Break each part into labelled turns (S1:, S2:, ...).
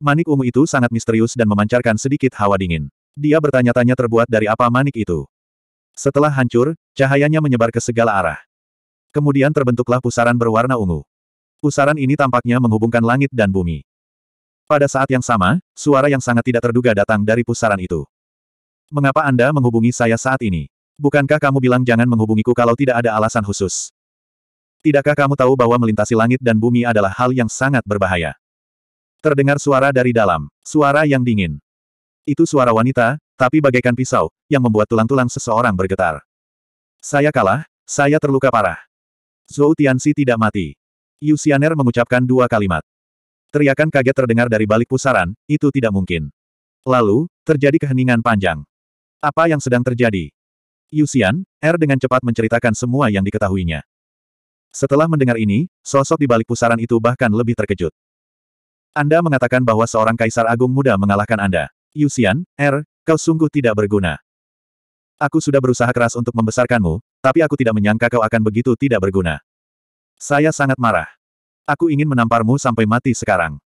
S1: Manik ungu itu sangat misterius dan memancarkan sedikit hawa dingin. Dia bertanya-tanya terbuat dari apa manik itu. Setelah hancur, cahayanya menyebar ke segala arah. Kemudian terbentuklah pusaran berwarna ungu. Pusaran ini tampaknya menghubungkan langit dan bumi. Pada saat yang sama, suara yang sangat tidak terduga datang dari pusaran itu. Mengapa Anda menghubungi saya saat ini? Bukankah kamu bilang jangan menghubungiku kalau tidak ada alasan khusus? Tidakkah kamu tahu bahwa melintasi langit dan bumi adalah hal yang sangat berbahaya? Terdengar suara dari dalam, suara yang dingin. Itu suara wanita, tapi bagaikan pisau, yang membuat tulang-tulang seseorang bergetar. Saya kalah, saya terluka parah. Zhou Tianxi tidak mati. Yu Xianer mengucapkan dua kalimat. Teriakan kaget terdengar dari balik pusaran, itu tidak mungkin. Lalu, terjadi keheningan panjang. Apa yang sedang terjadi? Yu Xian, Er dengan cepat menceritakan semua yang diketahuinya. Setelah mendengar ini, sosok di balik pusaran itu bahkan lebih terkejut. Anda mengatakan bahwa seorang kaisar agung muda mengalahkan Anda. Yusian, R, er, kau sungguh tidak berguna. Aku sudah berusaha keras untuk membesarkanmu, tapi aku tidak menyangka kau akan begitu tidak berguna. Saya sangat marah. Aku ingin menamparmu sampai mati sekarang.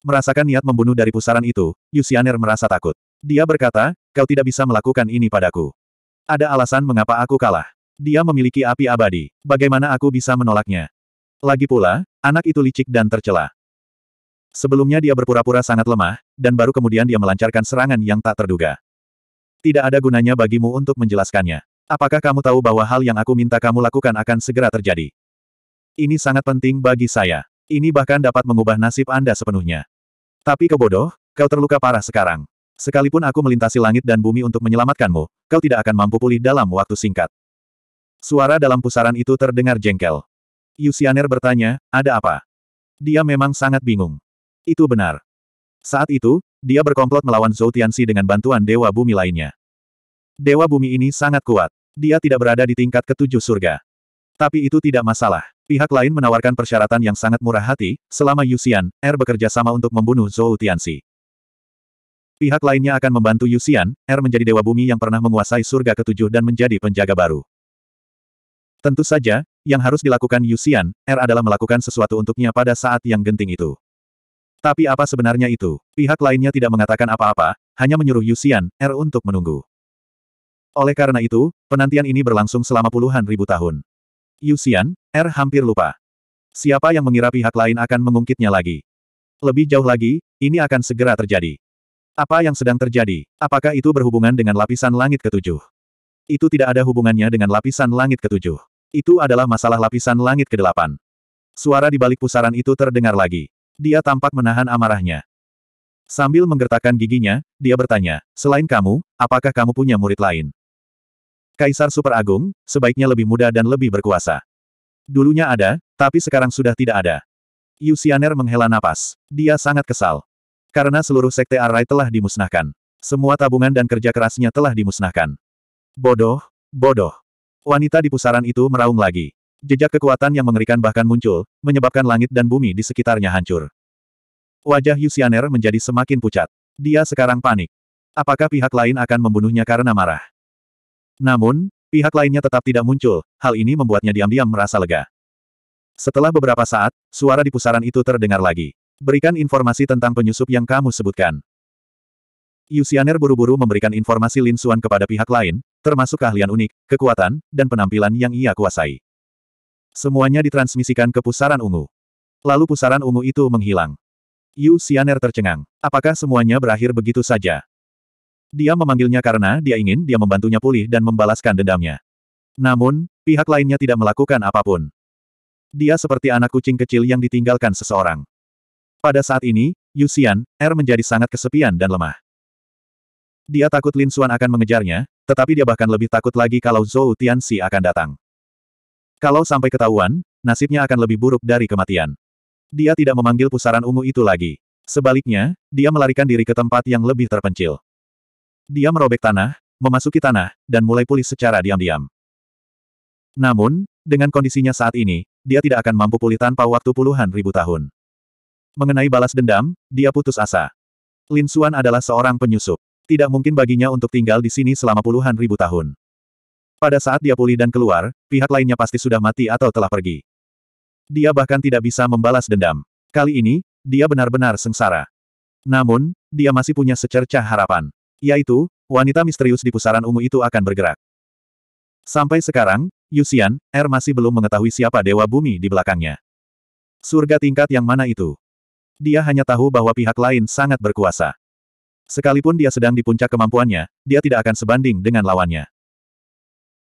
S1: Merasakan niat membunuh dari pusaran itu, Yusianer merasa takut. Dia berkata, kau tidak bisa melakukan ini padaku. Ada alasan mengapa aku kalah. Dia memiliki api abadi. Bagaimana aku bisa menolaknya? Lagi pula, anak itu licik dan tercela. Sebelumnya dia berpura-pura sangat lemah, dan baru kemudian dia melancarkan serangan yang tak terduga. Tidak ada gunanya bagimu untuk menjelaskannya. Apakah kamu tahu bahwa hal yang aku minta kamu lakukan akan segera terjadi? Ini sangat penting bagi saya. Ini bahkan dapat mengubah nasib Anda sepenuhnya. Tapi kebodoh, kau terluka parah sekarang. Sekalipun aku melintasi langit dan bumi untuk menyelamatkanmu, kau tidak akan mampu pulih dalam waktu singkat. Suara dalam pusaran itu terdengar jengkel. Yusianer bertanya, ada apa? Dia memang sangat bingung. Itu benar. Saat itu, dia berkomplot melawan Zhou Tianxi dengan bantuan Dewa Bumi lainnya. Dewa Bumi ini sangat kuat. Dia tidak berada di tingkat ketujuh surga. Tapi itu tidak masalah. Pihak lain menawarkan persyaratan yang sangat murah hati, selama Yusian, R er bekerja sama untuk membunuh Zhou Tianxi. Pihak lainnya akan membantu Yusian, R er menjadi Dewa Bumi yang pernah menguasai surga ketujuh dan menjadi penjaga baru. Tentu saja, yang harus dilakukan Yusian, R er adalah melakukan sesuatu untuknya pada saat yang genting itu. Tapi apa sebenarnya itu? Pihak lainnya tidak mengatakan apa-apa, hanya menyuruh Yusian, R er, untuk menunggu. Oleh karena itu, penantian ini berlangsung selama puluhan ribu tahun. Yusian, R er hampir lupa. Siapa yang mengira pihak lain akan mengungkitnya lagi? Lebih jauh lagi, ini akan segera terjadi. Apa yang sedang terjadi? Apakah itu berhubungan dengan lapisan langit ketujuh? Itu tidak ada hubungannya dengan lapisan langit ketujuh. Itu adalah masalah lapisan langit kedelapan. Suara di balik pusaran itu terdengar lagi. Dia tampak menahan amarahnya. Sambil menggertakkan giginya, dia bertanya, selain kamu, apakah kamu punya murid lain? Kaisar Super Agung, sebaiknya lebih muda dan lebih berkuasa. Dulunya ada, tapi sekarang sudah tidak ada. Yusianer menghela napas. Dia sangat kesal. Karena seluruh sekte Arai telah dimusnahkan. Semua tabungan dan kerja kerasnya telah dimusnahkan. Bodoh, bodoh. Wanita di pusaran itu meraung lagi. Jejak kekuatan yang mengerikan bahkan muncul, menyebabkan langit dan bumi di sekitarnya hancur. Wajah Yusianer menjadi semakin pucat. Dia sekarang panik. Apakah pihak lain akan membunuhnya karena marah? Namun, pihak lainnya tetap tidak muncul, hal ini membuatnya diam-diam merasa lega. Setelah beberapa saat, suara di pusaran itu terdengar lagi. Berikan informasi tentang penyusup yang kamu sebutkan. Yusianer buru-buru memberikan informasi Lin Suan kepada pihak lain, termasuk keahlian unik, kekuatan, dan penampilan yang ia kuasai. Semuanya ditransmisikan ke pusaran ungu. Lalu pusaran ungu itu menghilang. Yu Xianer tercengang. Apakah semuanya berakhir begitu saja? Dia memanggilnya karena dia ingin dia membantunya pulih dan membalaskan dendamnya. Namun, pihak lainnya tidak melakukan apapun. Dia seperti anak kucing kecil yang ditinggalkan seseorang. Pada saat ini, Yu Xian, Er menjadi sangat kesepian dan lemah. Dia takut Lin Xuan akan mengejarnya, tetapi dia bahkan lebih takut lagi kalau Zhou Tianxi akan datang. Kalau sampai ketahuan, nasibnya akan lebih buruk dari kematian. Dia tidak memanggil pusaran ungu itu lagi. Sebaliknya, dia melarikan diri ke tempat yang lebih terpencil. Dia merobek tanah, memasuki tanah, dan mulai pulih secara diam-diam. Namun, dengan kondisinya saat ini, dia tidak akan mampu pulih tanpa waktu puluhan ribu tahun. Mengenai balas dendam, dia putus asa. Lin Xuan adalah seorang penyusup. Tidak mungkin baginya untuk tinggal di sini selama puluhan ribu tahun. Pada saat dia pulih dan keluar, pihak lainnya pasti sudah mati atau telah pergi. Dia bahkan tidak bisa membalas dendam. Kali ini, dia benar-benar sengsara. Namun, dia masih punya secercah harapan. Yaitu, wanita misterius di pusaran ungu itu akan bergerak. Sampai sekarang, Yusian, Er masih belum mengetahui siapa Dewa Bumi di belakangnya. Surga tingkat yang mana itu? Dia hanya tahu bahwa pihak lain sangat berkuasa. Sekalipun dia sedang di puncak kemampuannya, dia tidak akan sebanding dengan lawannya.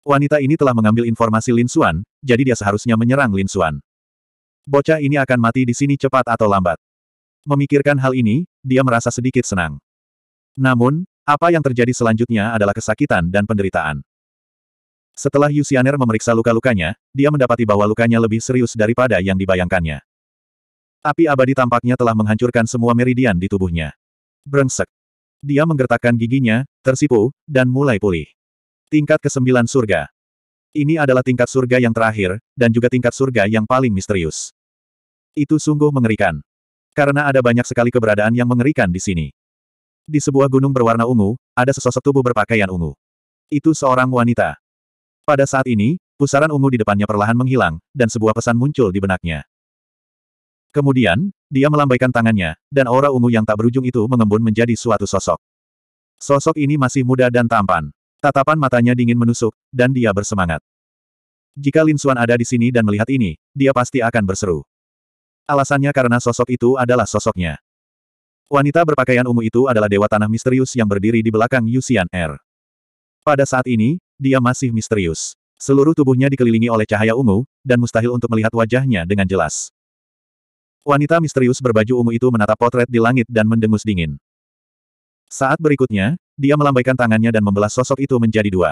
S1: Wanita ini telah mengambil informasi Lin Xuan, jadi dia seharusnya menyerang Lin Xuan. Bocah ini akan mati di sini cepat atau lambat. Memikirkan hal ini, dia merasa sedikit senang. Namun, apa yang terjadi selanjutnya adalah kesakitan dan penderitaan. Setelah Yusianer memeriksa luka-lukanya, dia mendapati bahwa lukanya lebih serius daripada yang dibayangkannya. Api abadi tampaknya telah menghancurkan semua meridian di tubuhnya. Brengsek. Dia menggertakkan giginya, tersipu, dan mulai pulih. Tingkat kesembilan surga. Ini adalah tingkat surga yang terakhir, dan juga tingkat surga yang paling misterius. Itu sungguh mengerikan. Karena ada banyak sekali keberadaan yang mengerikan di sini. Di sebuah gunung berwarna ungu, ada sesosok tubuh berpakaian ungu. Itu seorang wanita. Pada saat ini, pusaran ungu di depannya perlahan menghilang, dan sebuah pesan muncul di benaknya. Kemudian, dia melambaikan tangannya, dan aura ungu yang tak berujung itu mengembun menjadi suatu sosok. Sosok ini masih muda dan tampan. Tatapan matanya dingin menusuk, dan dia bersemangat. Jika Lin Xuan ada di sini dan melihat ini, dia pasti akan berseru. Alasannya karena sosok itu adalah sosoknya. Wanita berpakaian ungu itu adalah dewa tanah misterius yang berdiri di belakang Yusian Er. Pada saat ini, dia masih misterius. Seluruh tubuhnya dikelilingi oleh cahaya ungu, dan mustahil untuk melihat wajahnya dengan jelas. Wanita misterius berbaju ungu itu menatap potret di langit dan mendengus dingin. Saat berikutnya, dia melambaikan tangannya dan membelah sosok itu menjadi dua.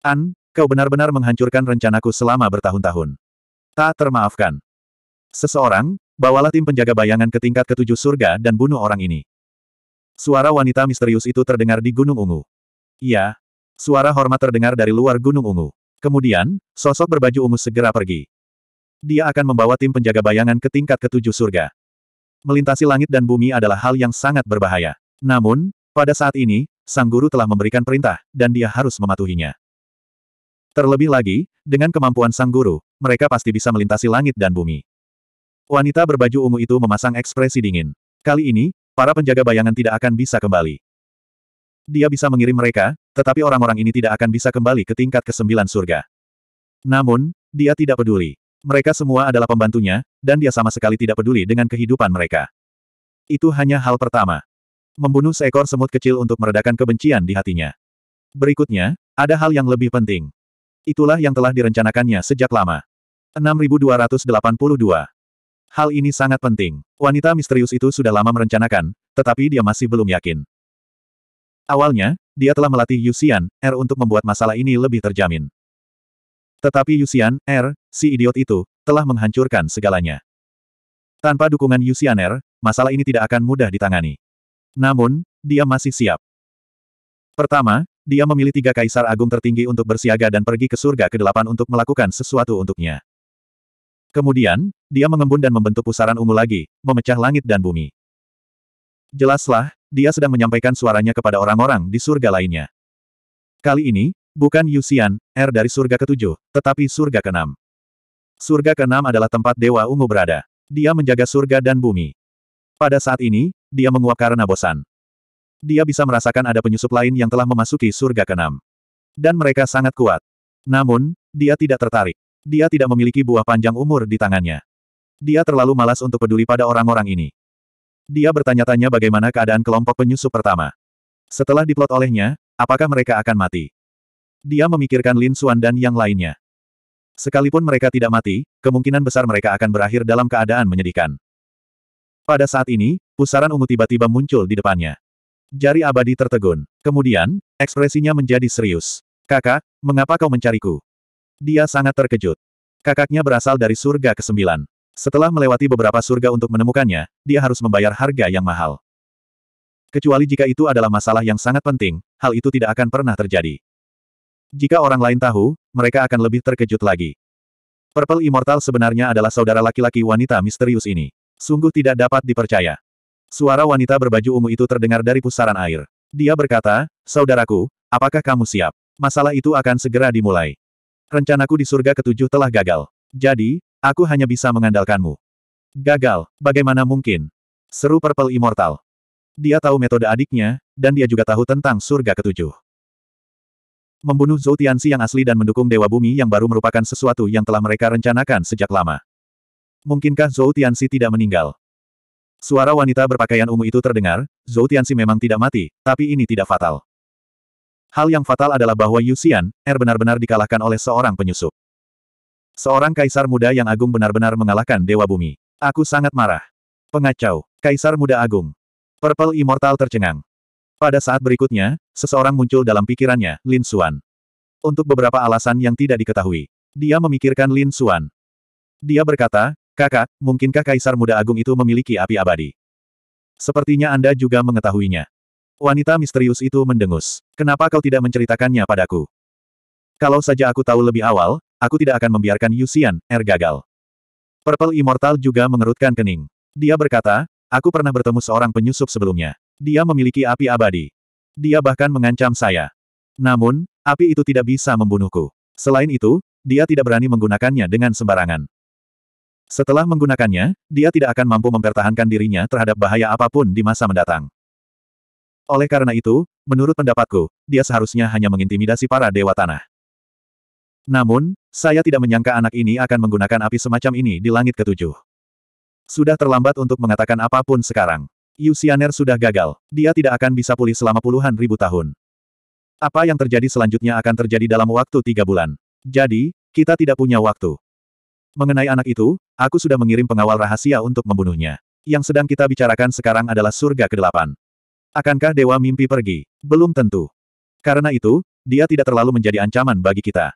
S1: An, kau benar-benar menghancurkan rencanaku selama bertahun-tahun. Tak termaafkan. Seseorang, bawalah tim penjaga bayangan ke tingkat ketujuh surga dan bunuh orang ini. Suara wanita misterius itu terdengar di Gunung Ungu. Iya. Suara hormat terdengar dari luar Gunung Ungu. Kemudian, sosok berbaju ungu segera pergi. Dia akan membawa tim penjaga bayangan ke tingkat ketujuh surga. Melintasi langit dan bumi adalah hal yang sangat berbahaya. Namun, pada saat ini, sang guru telah memberikan perintah, dan dia harus mematuhinya. Terlebih lagi, dengan kemampuan sang guru, mereka pasti bisa melintasi langit dan bumi. Wanita berbaju ungu itu memasang ekspresi dingin. Kali ini, para penjaga bayangan tidak akan bisa kembali. Dia bisa mengirim mereka, tetapi orang-orang ini tidak akan bisa kembali ke tingkat kesembilan surga. Namun, dia tidak peduli. Mereka semua adalah pembantunya, dan dia sama sekali tidak peduli dengan kehidupan mereka. Itu hanya hal pertama. Membunuh seekor semut kecil untuk meredakan kebencian di hatinya. Berikutnya, ada hal yang lebih penting. Itulah yang telah direncanakannya sejak lama. 6282. Hal ini sangat penting. Wanita misterius itu sudah lama merencanakan, tetapi dia masih belum yakin. Awalnya, dia telah melatih Yusian, R er untuk membuat masalah ini lebih terjamin. Tetapi Yusian, R, er, si idiot itu, telah menghancurkan segalanya. Tanpa dukungan Yusian R, er, masalah ini tidak akan mudah ditangani. Namun, dia masih siap. Pertama, dia memilih tiga kaisar agung tertinggi untuk bersiaga dan pergi ke surga ke-8 untuk melakukan sesuatu untuknya. Kemudian, dia mengembun dan membentuk pusaran ungu lagi, memecah langit dan bumi. Jelaslah, dia sedang menyampaikan suaranya kepada orang-orang di surga lainnya. Kali ini, bukan Yusian, R er dari surga ketujuh, tetapi surga keenam. Surga keenam adalah tempat Dewa Ungu berada. Dia menjaga surga dan bumi. Pada saat ini, dia menguap karena bosan. Dia bisa merasakan ada penyusup lain yang telah memasuki surga keenam. Dan mereka sangat kuat. Namun, dia tidak tertarik. Dia tidak memiliki buah panjang umur di tangannya. Dia terlalu malas untuk peduli pada orang-orang ini. Dia bertanya-tanya bagaimana keadaan kelompok penyusup pertama. Setelah diplot olehnya, apakah mereka akan mati? Dia memikirkan Lin Xuan dan yang lainnya. Sekalipun mereka tidak mati, kemungkinan besar mereka akan berakhir dalam keadaan menyedihkan. Pada saat ini, pusaran ungu tiba-tiba muncul di depannya. Jari abadi tertegun. Kemudian, ekspresinya menjadi serius. Kakak, mengapa kau mencariku? Dia sangat terkejut. Kakaknya berasal dari surga ke-9. Setelah melewati beberapa surga untuk menemukannya, dia harus membayar harga yang mahal. Kecuali jika itu adalah masalah yang sangat penting, hal itu tidak akan pernah terjadi. Jika orang lain tahu, mereka akan lebih terkejut lagi. Purple Immortal sebenarnya adalah saudara laki-laki wanita misterius ini. Sungguh tidak dapat dipercaya. Suara wanita berbaju ungu itu terdengar dari pusaran air. Dia berkata, Saudaraku, apakah kamu siap? Masalah itu akan segera dimulai. Rencanaku di surga ketujuh telah gagal. Jadi, aku hanya bisa mengandalkanmu. Gagal, bagaimana mungkin? Seru Purple Immortal. Dia tahu metode adiknya, dan dia juga tahu tentang surga ketujuh. Membunuh Zhou Tianxi yang asli dan mendukung Dewa Bumi yang baru merupakan sesuatu yang telah mereka rencanakan sejak lama. Mungkinkah Zhou Tianxi tidak meninggal? Suara wanita berpakaian ungu itu terdengar, Zhou Tianxi memang tidak mati, tapi ini tidak fatal. Hal yang fatal adalah bahwa Yu Xian, Er benar-benar dikalahkan oleh seorang penyusup. Seorang kaisar muda yang agung benar-benar mengalahkan Dewa Bumi. Aku sangat marah. Pengacau, kaisar muda agung. Purple Immortal tercengang. Pada saat berikutnya, seseorang muncul dalam pikirannya, Lin Xuan. Untuk beberapa alasan yang tidak diketahui. Dia memikirkan Lin Xuan. Dia berkata, Kakak, mungkinkah Kaisar Muda Agung itu memiliki api abadi? Sepertinya Anda juga mengetahuinya. Wanita misterius itu mendengus. Kenapa kau tidak menceritakannya padaku? Kalau saja aku tahu lebih awal, aku tidak akan membiarkan Yusian, er gagal. Purple Immortal juga mengerutkan kening. Dia berkata, aku pernah bertemu seorang penyusup sebelumnya. Dia memiliki api abadi. Dia bahkan mengancam saya. Namun, api itu tidak bisa membunuhku. Selain itu, dia tidak berani menggunakannya dengan sembarangan. Setelah menggunakannya, dia tidak akan mampu mempertahankan dirinya terhadap bahaya apapun di masa mendatang. Oleh karena itu, menurut pendapatku, dia seharusnya hanya mengintimidasi para dewa tanah. Namun, saya tidak menyangka anak ini akan menggunakan api semacam ini di langit ketujuh. Sudah terlambat untuk mengatakan apapun sekarang. Yusianer sudah gagal. Dia tidak akan bisa pulih selama puluhan ribu tahun. Apa yang terjadi selanjutnya akan terjadi dalam waktu tiga bulan. Jadi, kita tidak punya waktu. Mengenai anak itu, aku sudah mengirim pengawal rahasia untuk membunuhnya. Yang sedang kita bicarakan sekarang adalah surga ke-8. Akankah Dewa Mimpi pergi? Belum tentu. Karena itu, dia tidak terlalu menjadi ancaman bagi kita.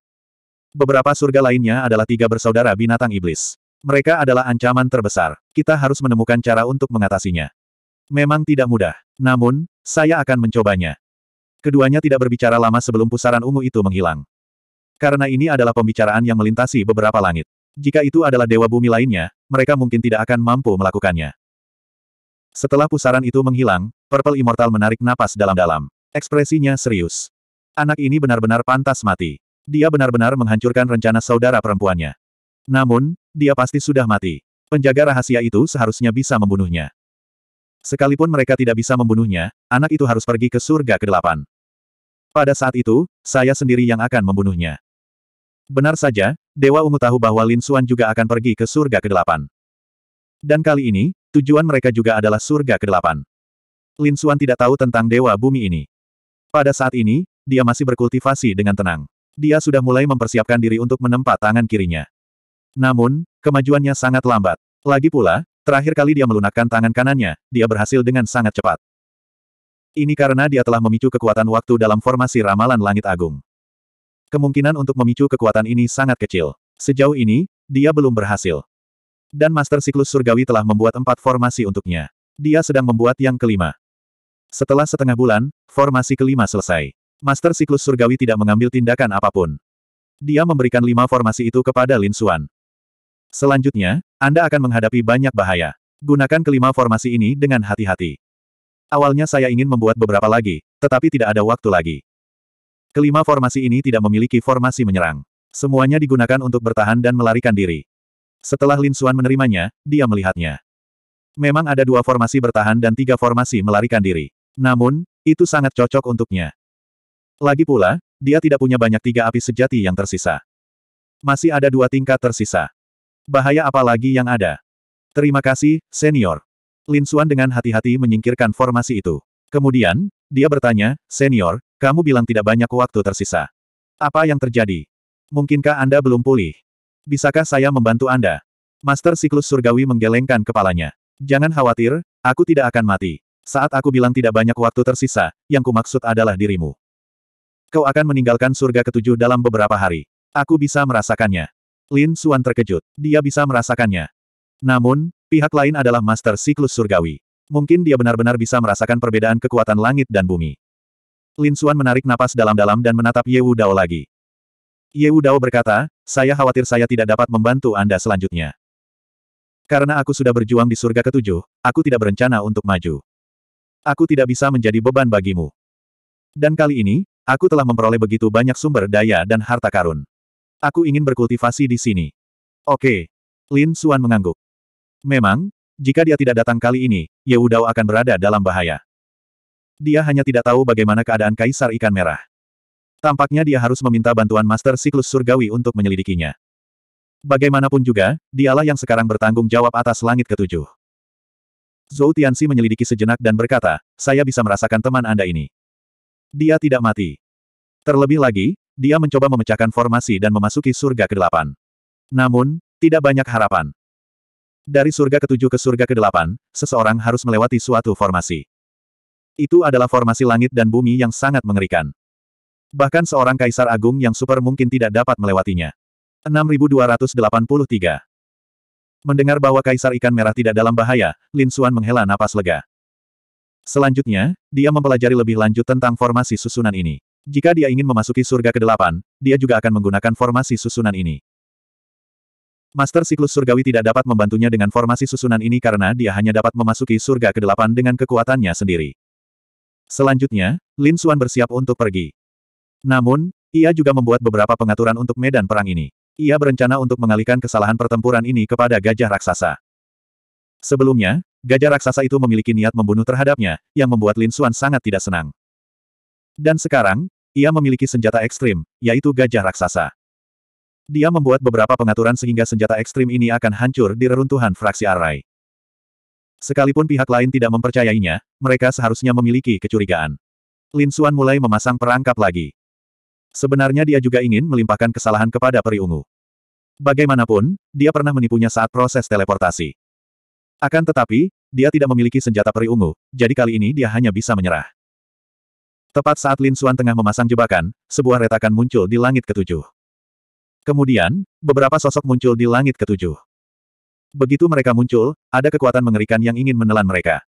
S1: Beberapa surga lainnya adalah tiga bersaudara binatang iblis. Mereka adalah ancaman terbesar. Kita harus menemukan cara untuk mengatasinya. Memang tidak mudah. Namun, saya akan mencobanya. Keduanya tidak berbicara lama sebelum pusaran ungu itu menghilang. Karena ini adalah pembicaraan yang melintasi beberapa langit. Jika itu adalah dewa bumi lainnya, mereka mungkin tidak akan mampu melakukannya. Setelah pusaran itu menghilang, Purple Immortal menarik napas dalam-dalam. Ekspresinya serius. Anak ini benar-benar pantas mati. Dia benar-benar menghancurkan rencana saudara perempuannya. Namun, dia pasti sudah mati. Penjaga rahasia itu seharusnya bisa membunuhnya. Sekalipun mereka tidak bisa membunuhnya, anak itu harus pergi ke surga ke-8. Pada saat itu, saya sendiri yang akan membunuhnya. Benar saja, Dewa Ungu tahu bahwa Lin Suan juga akan pergi ke surga ke-8. Dan kali ini, tujuan mereka juga adalah surga ke-8. Lin Suan tidak tahu tentang Dewa Bumi ini. Pada saat ini, dia masih berkultivasi dengan tenang. Dia sudah mulai mempersiapkan diri untuk menempat tangan kirinya. Namun, kemajuannya sangat lambat. Lagi pula, terakhir kali dia melunakkan tangan kanannya, dia berhasil dengan sangat cepat. Ini karena dia telah memicu kekuatan waktu dalam formasi ramalan langit agung. Kemungkinan untuk memicu kekuatan ini sangat kecil. Sejauh ini, dia belum berhasil. Dan Master Siklus Surgawi telah membuat empat formasi untuknya. Dia sedang membuat yang kelima. Setelah setengah bulan, formasi kelima selesai. Master Siklus Surgawi tidak mengambil tindakan apapun. Dia memberikan lima formasi itu kepada Lin Suan. Selanjutnya, Anda akan menghadapi banyak bahaya. Gunakan kelima formasi ini dengan hati-hati. Awalnya saya ingin membuat beberapa lagi, tetapi tidak ada waktu lagi. Kelima formasi ini tidak memiliki formasi menyerang. Semuanya digunakan untuk bertahan dan melarikan diri. Setelah Lin Suan menerimanya, dia melihatnya. Memang ada dua formasi bertahan dan tiga formasi melarikan diri. Namun, itu sangat cocok untuknya. Lagi pula, dia tidak punya banyak tiga api sejati yang tersisa. Masih ada dua tingkat tersisa. Bahaya apa lagi yang ada? Terima kasih, senior. Lin Suan dengan hati-hati menyingkirkan formasi itu. Kemudian, dia bertanya, senior, kamu bilang tidak banyak waktu tersisa. Apa yang terjadi? Mungkinkah Anda belum pulih? Bisakah saya membantu Anda? Master Siklus Surgawi menggelengkan kepalanya. Jangan khawatir, aku tidak akan mati. Saat aku bilang tidak banyak waktu tersisa, yang kumaksud adalah dirimu. Kau akan meninggalkan surga ketujuh dalam beberapa hari. Aku bisa merasakannya. Lin Suan terkejut. Dia bisa merasakannya. Namun, pihak lain adalah Master Siklus Surgawi. Mungkin dia benar-benar bisa merasakan perbedaan kekuatan langit dan bumi. Lin Suan menarik napas dalam-dalam dan menatap Ye Wu Dao lagi. Ye Wu Dao berkata, saya khawatir saya tidak dapat membantu Anda selanjutnya. Karena aku sudah berjuang di surga ketujuh, aku tidak berencana untuk maju. Aku tidak bisa menjadi beban bagimu. Dan kali ini, aku telah memperoleh begitu banyak sumber daya dan harta karun. Aku ingin berkultivasi di sini. Oke. Lin Suan mengangguk. Memang, jika dia tidak datang kali ini, Ye Wu Dao akan berada dalam bahaya. Dia hanya tidak tahu bagaimana keadaan Kaisar Ikan Merah. Tampaknya dia harus meminta bantuan Master Siklus Surgawi untuk menyelidikinya. Bagaimanapun juga, dialah yang sekarang bertanggung jawab atas langit ketujuh. Zhou Tianxi menyelidiki sejenak dan berkata, saya bisa merasakan teman Anda ini. Dia tidak mati. Terlebih lagi, dia mencoba memecahkan formasi dan memasuki surga ke-8. Namun, tidak banyak harapan. Dari surga ke-7 ke surga ke-8, seseorang harus melewati suatu formasi. Itu adalah formasi langit dan bumi yang sangat mengerikan. Bahkan seorang kaisar agung yang super mungkin tidak dapat melewatinya. 6283 Mendengar bahwa kaisar ikan merah tidak dalam bahaya, Lin Suan menghela napas lega. Selanjutnya, dia mempelajari lebih lanjut tentang formasi susunan ini. Jika dia ingin memasuki surga ke-8, dia juga akan menggunakan formasi susunan ini. Master siklus surgawi tidak dapat membantunya dengan formasi susunan ini karena dia hanya dapat memasuki surga ke-8 dengan kekuatannya sendiri. Selanjutnya, Lin Xuan bersiap untuk pergi. Namun, ia juga membuat beberapa pengaturan untuk medan perang ini. Ia berencana untuk mengalihkan kesalahan pertempuran ini kepada gajah raksasa. Sebelumnya, gajah raksasa itu memiliki niat membunuh terhadapnya, yang membuat Lin Xuan sangat tidak senang. Dan sekarang, ia memiliki senjata ekstrim, yaitu gajah raksasa. Dia membuat beberapa pengaturan sehingga senjata ekstrim ini akan hancur di reruntuhan fraksi Arai. Sekalipun pihak lain tidak mempercayainya, mereka seharusnya memiliki kecurigaan. Lin Xuan mulai memasang perangkap lagi. Sebenarnya dia juga ingin melimpahkan kesalahan kepada peri ungu. Bagaimanapun, dia pernah menipunya saat proses teleportasi. Akan tetapi, dia tidak memiliki senjata peri ungu, jadi kali ini dia hanya bisa menyerah. Tepat saat Lin Xuan tengah memasang jebakan, sebuah retakan muncul di langit ketujuh. Kemudian, beberapa sosok muncul di langit ketujuh. Begitu mereka muncul, ada kekuatan mengerikan yang ingin menelan mereka.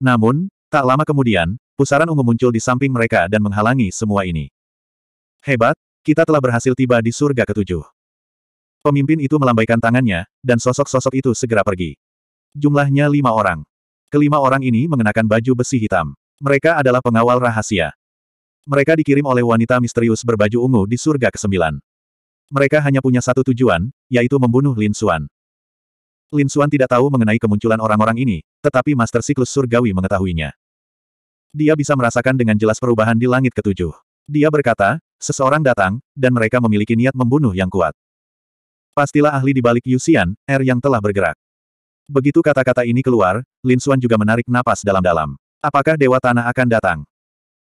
S1: Namun, tak lama kemudian, pusaran ungu muncul di samping mereka dan menghalangi semua ini. Hebat, kita telah berhasil tiba di surga ketujuh. Pemimpin itu melambaikan tangannya, dan sosok-sosok itu segera pergi. Jumlahnya lima orang. Kelima orang ini mengenakan baju besi hitam. Mereka adalah pengawal rahasia. Mereka dikirim oleh wanita misterius berbaju ungu di surga ke-9. Mereka hanya punya satu tujuan, yaitu membunuh Lin Xuan. Lin Suan tidak tahu mengenai kemunculan orang-orang ini, tetapi Master Siklus Surgawi mengetahuinya. Dia bisa merasakan dengan jelas perubahan di langit ketujuh. Dia berkata, seseorang datang, dan mereka memiliki niat membunuh yang kuat. Pastilah ahli di balik Yusian, air er yang telah bergerak. Begitu kata-kata ini keluar, Lin Suan juga menarik napas dalam-dalam. Apakah Dewa Tanah akan datang?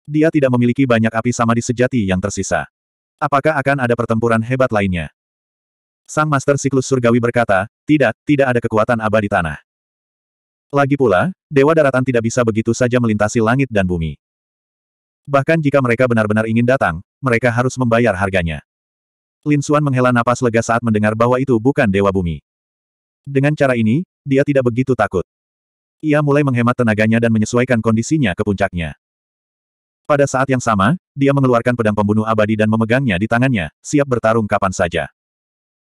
S1: Dia tidak memiliki banyak api sama di sejati yang tersisa. Apakah akan ada pertempuran hebat lainnya? Sang Master Siklus Surgawi berkata, tidak, tidak ada kekuatan abadi tanah. Lagi pula, Dewa Daratan tidak bisa begitu saja melintasi langit dan bumi. Bahkan jika mereka benar-benar ingin datang, mereka harus membayar harganya. Lin Xuan menghela napas lega saat mendengar bahwa itu bukan Dewa Bumi. Dengan cara ini, dia tidak begitu takut. Ia mulai menghemat tenaganya dan menyesuaikan kondisinya ke puncaknya. Pada saat yang sama, dia mengeluarkan pedang pembunuh abadi dan memegangnya di tangannya, siap bertarung kapan saja.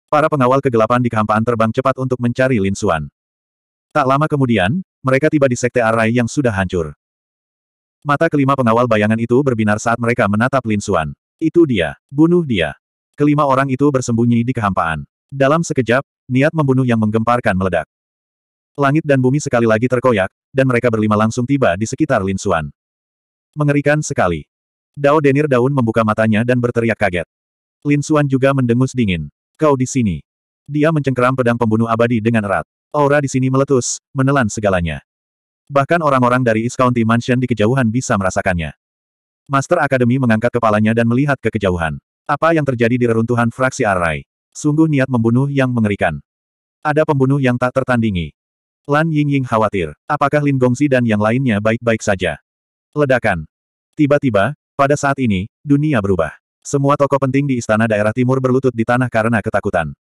S1: Para pengawal kegelapan di kehampaan terbang cepat untuk mencari Lin Xuan. Tak lama kemudian, mereka tiba di Sekte Arai yang sudah hancur. Mata kelima pengawal bayangan itu berbinar saat mereka menatap Lin Xuan. Itu dia, bunuh dia. Kelima orang itu bersembunyi di kehampaan. Dalam sekejap, niat membunuh yang menggemparkan meledak. Langit dan bumi sekali lagi terkoyak, dan mereka berlima langsung tiba di sekitar Lin Xuan. Mengerikan sekali. Dao Denir Daun membuka matanya dan berteriak kaget. Lin Xuan juga mendengus dingin. Kau di sini. Dia mencengkeram pedang pembunuh abadi dengan erat. Aura di sini meletus, menelan segalanya. Bahkan orang-orang dari East County Mansion di kejauhan bisa merasakannya. Master Akademi mengangkat kepalanya dan melihat ke kejauhan. Apa yang terjadi di reruntuhan fraksi Arai? Sungguh niat membunuh yang mengerikan. Ada pembunuh yang tak tertandingi. Lan Yingying khawatir. Apakah Lin Gongzi dan yang lainnya baik-baik saja? Ledakan. Tiba-tiba, pada saat ini, dunia berubah. Semua tokoh penting di istana daerah timur berlutut di tanah karena ketakutan.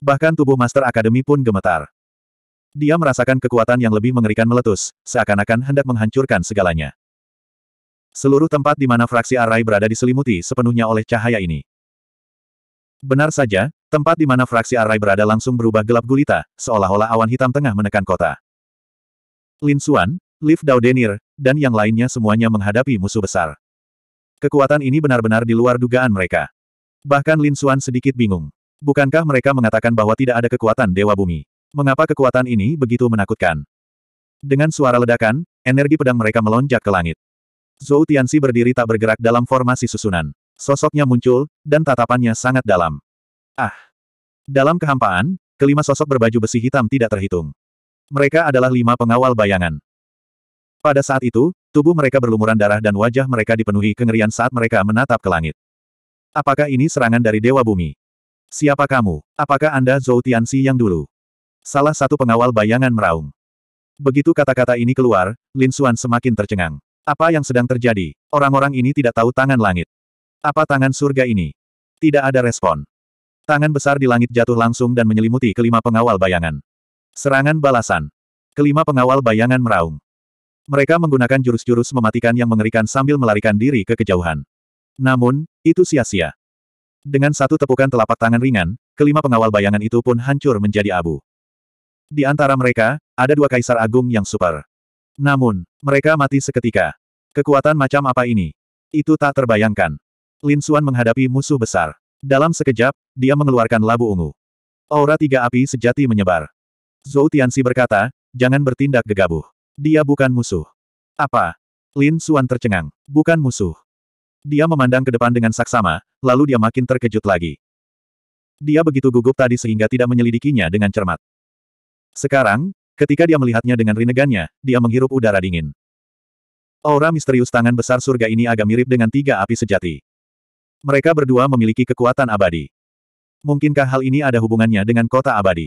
S1: Bahkan tubuh Master Akademi pun gemetar. Dia merasakan kekuatan yang lebih mengerikan meletus, seakan-akan hendak menghancurkan segalanya. Seluruh tempat di mana fraksi Arai berada diselimuti sepenuhnya oleh cahaya ini. Benar saja, tempat di mana fraksi Arai berada langsung berubah gelap gulita, seolah-olah awan hitam tengah menekan kota. Lin Xuan, Liv Daudenir, dan yang lainnya semuanya menghadapi musuh besar. Kekuatan ini benar-benar di luar dugaan mereka. Bahkan Lin Xuan sedikit bingung. Bukankah mereka mengatakan bahwa tidak ada kekuatan Dewa Bumi? Mengapa kekuatan ini begitu menakutkan? Dengan suara ledakan, energi pedang mereka melonjak ke langit. Zhou Tianxi berdiri tak bergerak dalam formasi susunan. Sosoknya muncul, dan tatapannya sangat dalam. Ah! Dalam kehampaan, kelima sosok berbaju besi hitam tidak terhitung. Mereka adalah lima pengawal bayangan. Pada saat itu, Tubuh mereka berlumuran darah dan wajah mereka dipenuhi kengerian saat mereka menatap ke langit. Apakah ini serangan dari Dewa Bumi? Siapa kamu? Apakah Anda Zhou Tianxi yang dulu? Salah satu pengawal bayangan meraung. Begitu kata-kata ini keluar, Lin Xuan semakin tercengang. Apa yang sedang terjadi? Orang-orang ini tidak tahu tangan langit. Apa tangan surga ini? Tidak ada respon. Tangan besar di langit jatuh langsung dan menyelimuti kelima pengawal bayangan. Serangan balasan. Kelima pengawal bayangan meraung. Mereka menggunakan jurus-jurus mematikan yang mengerikan sambil melarikan diri ke kejauhan. Namun, itu sia-sia. Dengan satu tepukan telapak tangan ringan, kelima pengawal bayangan itu pun hancur menjadi abu. Di antara mereka, ada dua kaisar agung yang super. Namun, mereka mati seketika. Kekuatan macam apa ini? Itu tak terbayangkan. Lin Suan menghadapi musuh besar. Dalam sekejap, dia mengeluarkan labu ungu. Aura tiga api sejati menyebar. Zhou Tianxi berkata, jangan bertindak gegabah. Dia bukan musuh. Apa? Lin Suan tercengang. Bukan musuh. Dia memandang ke depan dengan saksama, lalu dia makin terkejut lagi. Dia begitu gugup tadi sehingga tidak menyelidikinya dengan cermat. Sekarang, ketika dia melihatnya dengan rinegannya, dia menghirup udara dingin. Aura misterius tangan besar surga ini agak mirip dengan tiga api sejati. Mereka berdua memiliki kekuatan abadi. Mungkinkah hal ini ada hubungannya dengan kota abadi?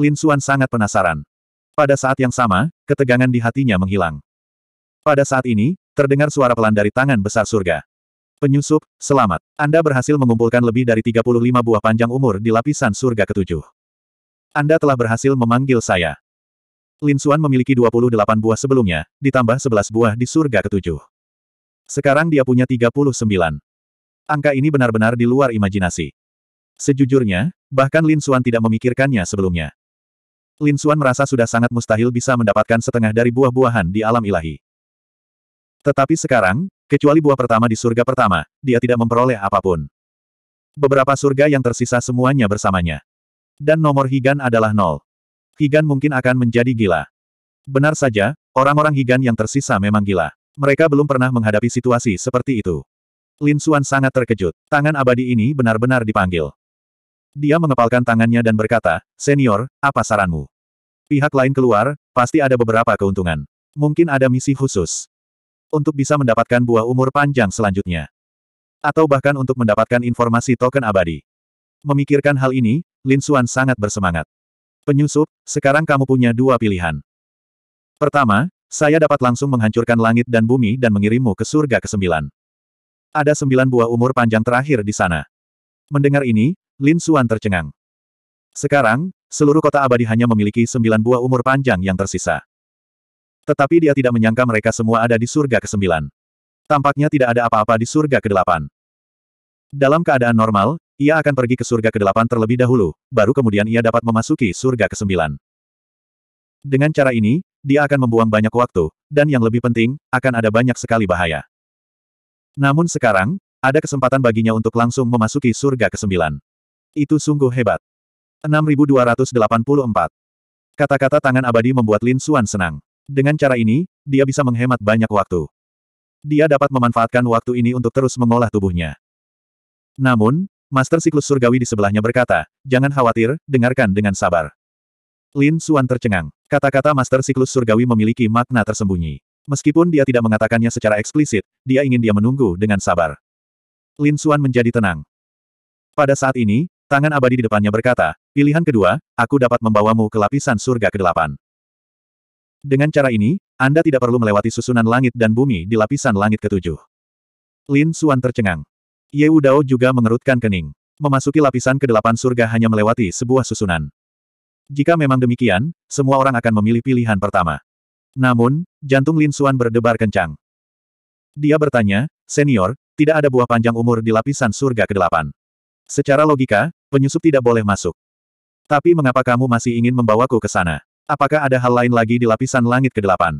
S1: Lin Suan sangat penasaran. Pada saat yang sama, ketegangan di hatinya menghilang. Pada saat ini, terdengar suara pelan dari tangan besar surga. Penyusup, selamat. Anda berhasil mengumpulkan lebih dari 35 buah panjang umur di lapisan surga ketujuh. Anda telah berhasil memanggil saya. Lin Xuan memiliki 28 buah sebelumnya, ditambah 11 buah di surga ketujuh. Sekarang dia punya 39. Angka ini benar-benar di luar imajinasi. Sejujurnya, bahkan Lin Xuan tidak memikirkannya sebelumnya. Lin Xuan merasa sudah sangat mustahil bisa mendapatkan setengah dari buah-buahan di alam ilahi. Tetapi sekarang, kecuali buah pertama di surga pertama, dia tidak memperoleh apapun. Beberapa surga yang tersisa semuanya bersamanya. Dan nomor Higan adalah nol. Higan mungkin akan menjadi gila. Benar saja, orang-orang Higan yang tersisa memang gila. Mereka belum pernah menghadapi situasi seperti itu. Lin Xuan sangat terkejut. Tangan abadi ini benar-benar dipanggil. Dia mengepalkan tangannya dan berkata, Senior, apa saranmu? Pihak lain keluar, pasti ada beberapa keuntungan. Mungkin ada misi khusus. Untuk bisa mendapatkan buah umur panjang selanjutnya. Atau bahkan untuk mendapatkan informasi token abadi. Memikirkan hal ini, Lin Xuan sangat bersemangat. Penyusup, sekarang kamu punya dua pilihan. Pertama, saya dapat langsung menghancurkan langit dan bumi dan mengirimmu ke surga ke kesembilan. Ada sembilan buah umur panjang terakhir di sana. Mendengar ini, Lin Suan tercengang. Sekarang, seluruh kota abadi hanya memiliki sembilan buah umur panjang yang tersisa. Tetapi dia tidak menyangka mereka semua ada di surga ke-9. Tampaknya tidak ada apa-apa di surga ke-8. Dalam keadaan normal, ia akan pergi ke surga ke-8 terlebih dahulu, baru kemudian ia dapat memasuki surga ke-9. Dengan cara ini, dia akan membuang banyak waktu, dan yang lebih penting, akan ada banyak sekali bahaya. Namun sekarang, ada kesempatan baginya untuk langsung memasuki surga ke-9. Itu sungguh hebat. 6284. Kata-kata tangan abadi membuat Lin Xuan senang. Dengan cara ini, dia bisa menghemat banyak waktu. Dia dapat memanfaatkan waktu ini untuk terus mengolah tubuhnya. Namun, Master Siklus Surgawi di sebelahnya berkata, jangan khawatir, dengarkan dengan sabar. Lin Xuan tercengang. Kata-kata Master Siklus Surgawi memiliki makna tersembunyi. Meskipun dia tidak mengatakannya secara eksplisit, dia ingin dia menunggu dengan sabar. Lin Xuan menjadi tenang. Pada saat ini, Tangan abadi di depannya berkata, pilihan kedua, aku dapat membawamu ke lapisan surga ke-8. Dengan cara ini, Anda tidak perlu melewati susunan langit dan bumi di lapisan langit ketujuh. Lin Suan tercengang. Ye Udao juga mengerutkan kening. Memasuki lapisan ke-8 surga hanya melewati sebuah susunan. Jika memang demikian, semua orang akan memilih pilihan pertama. Namun, jantung Lin Suan berdebar kencang. Dia bertanya, Senior, tidak ada buah panjang umur di lapisan surga ke-8. Secara logika, penyusup tidak boleh masuk. Tapi mengapa kamu masih ingin membawaku ke sana? Apakah ada hal lain lagi di lapisan langit ke-8?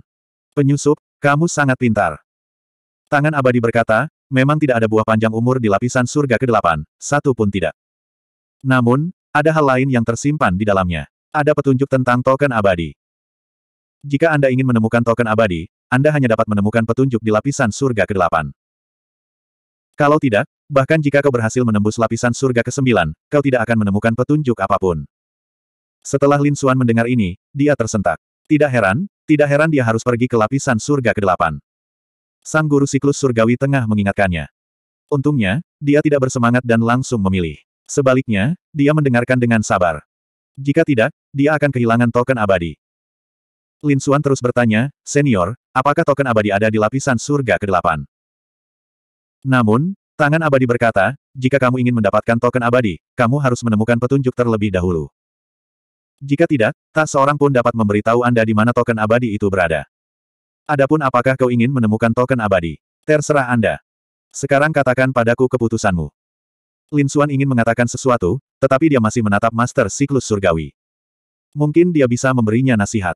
S1: Penyusup, kamu sangat pintar. Tangan abadi berkata, memang tidak ada buah panjang umur di lapisan surga ke-8, satu pun tidak. Namun, ada hal lain yang tersimpan di dalamnya. Ada petunjuk tentang token abadi. Jika Anda ingin menemukan token abadi, Anda hanya dapat menemukan petunjuk di lapisan surga ke-8. Kalau tidak, bahkan jika kau berhasil menembus lapisan surga ke-9, kau tidak akan menemukan petunjuk apapun. Setelah Lin Xuan mendengar ini, dia tersentak. Tidak heran, tidak heran dia harus pergi ke lapisan surga ke-8. Sang guru siklus surgawi tengah mengingatkannya. Untungnya, dia tidak bersemangat dan langsung memilih. Sebaliknya, dia mendengarkan dengan sabar. Jika tidak, dia akan kehilangan token abadi. Lin Xuan terus bertanya, Senior, apakah token abadi ada di lapisan surga ke-8? Namun, tangan abadi berkata, jika kamu ingin mendapatkan token abadi, kamu harus menemukan petunjuk terlebih dahulu. Jika tidak, tak seorang pun dapat memberitahu Anda di mana token abadi itu berada. Adapun apakah kau ingin menemukan token abadi? Terserah Anda. Sekarang katakan padaku keputusanmu. Lin Xuan ingin mengatakan sesuatu, tetapi dia masih menatap Master Siklus Surgawi. Mungkin dia bisa memberinya nasihat.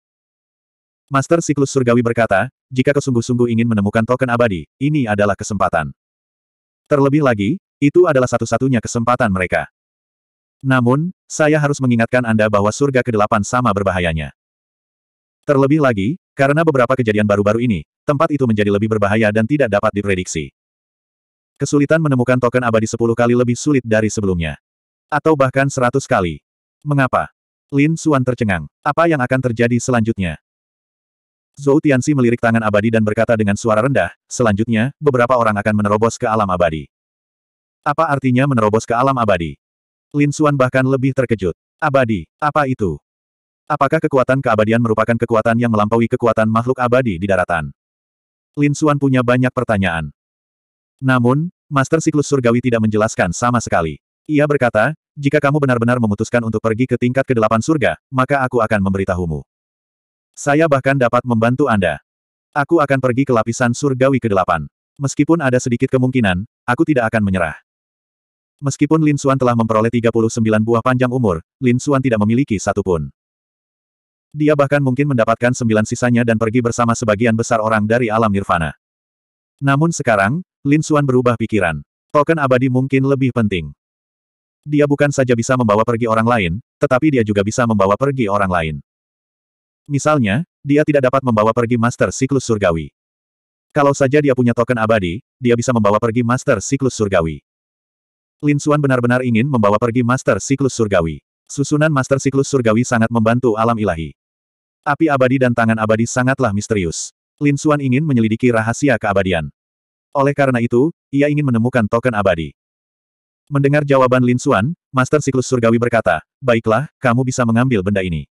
S1: Master Siklus Surgawi berkata, jika kau sungguh-sungguh ingin menemukan token abadi, ini adalah kesempatan. Terlebih lagi, itu adalah satu-satunya kesempatan mereka. Namun, saya harus mengingatkan Anda bahwa surga ke-8 sama berbahayanya. Terlebih lagi, karena beberapa kejadian baru-baru ini, tempat itu menjadi lebih berbahaya dan tidak dapat diprediksi. Kesulitan menemukan token abadi 10 kali lebih sulit dari sebelumnya. Atau bahkan 100 kali. Mengapa? Lin Suan tercengang. Apa yang akan terjadi selanjutnya? Zhou Tianxi melirik tangan abadi dan berkata dengan suara rendah, selanjutnya, beberapa orang akan menerobos ke alam abadi. Apa artinya menerobos ke alam abadi? Lin Xuan bahkan lebih terkejut. Abadi, apa itu? Apakah kekuatan keabadian merupakan kekuatan yang melampaui kekuatan makhluk abadi di daratan? Lin Xuan punya banyak pertanyaan. Namun, Master Siklus Surgawi tidak menjelaskan sama sekali. Ia berkata, jika kamu benar-benar memutuskan untuk pergi ke tingkat ke-8 surga, maka aku akan memberitahumu. Saya bahkan dapat membantu Anda. Aku akan pergi ke lapisan surgawi ke-8. Meskipun ada sedikit kemungkinan, aku tidak akan menyerah. Meskipun Lin Xuan telah memperoleh 39 buah panjang umur, Lin Xuan tidak memiliki satu pun. Dia bahkan mungkin mendapatkan sembilan sisanya dan pergi bersama sebagian besar orang dari alam nirvana. Namun sekarang, Lin Xuan berubah pikiran. Token abadi mungkin lebih penting. Dia bukan saja bisa membawa pergi orang lain, tetapi dia juga bisa membawa pergi orang lain. Misalnya, dia tidak dapat membawa pergi Master Siklus Surgawi. Kalau saja dia punya token abadi, dia bisa membawa pergi Master Siklus Surgawi. Lin Xuan benar-benar ingin membawa pergi Master Siklus Surgawi. Susunan Master Siklus Surgawi sangat membantu alam ilahi. Api abadi dan tangan abadi sangatlah misterius. Lin Xuan ingin menyelidiki rahasia keabadian. Oleh karena itu, ia ingin menemukan token abadi. Mendengar jawaban Lin Xuan, Master Siklus Surgawi berkata, Baiklah, kamu bisa mengambil benda ini.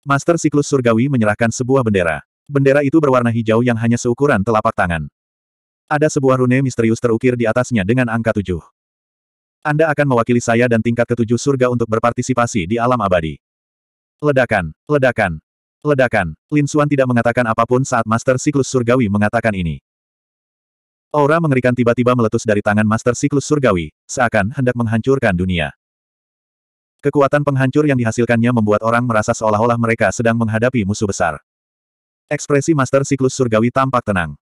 S1: Master Siklus Surgawi menyerahkan sebuah bendera. Bendera itu berwarna hijau yang hanya seukuran telapak tangan. Ada sebuah rune misterius terukir di atasnya dengan angka tujuh. Anda akan mewakili saya dan tingkat ketujuh surga untuk berpartisipasi di alam abadi. Ledakan, ledakan, ledakan. Lin Xuan tidak mengatakan apapun saat Master Siklus Surgawi mengatakan ini. Aura mengerikan tiba-tiba meletus dari tangan Master Siklus Surgawi, seakan hendak menghancurkan dunia. Kekuatan penghancur yang dihasilkannya membuat orang merasa seolah-olah mereka sedang menghadapi musuh besar. Ekspresi Master Siklus Surgawi tampak tenang.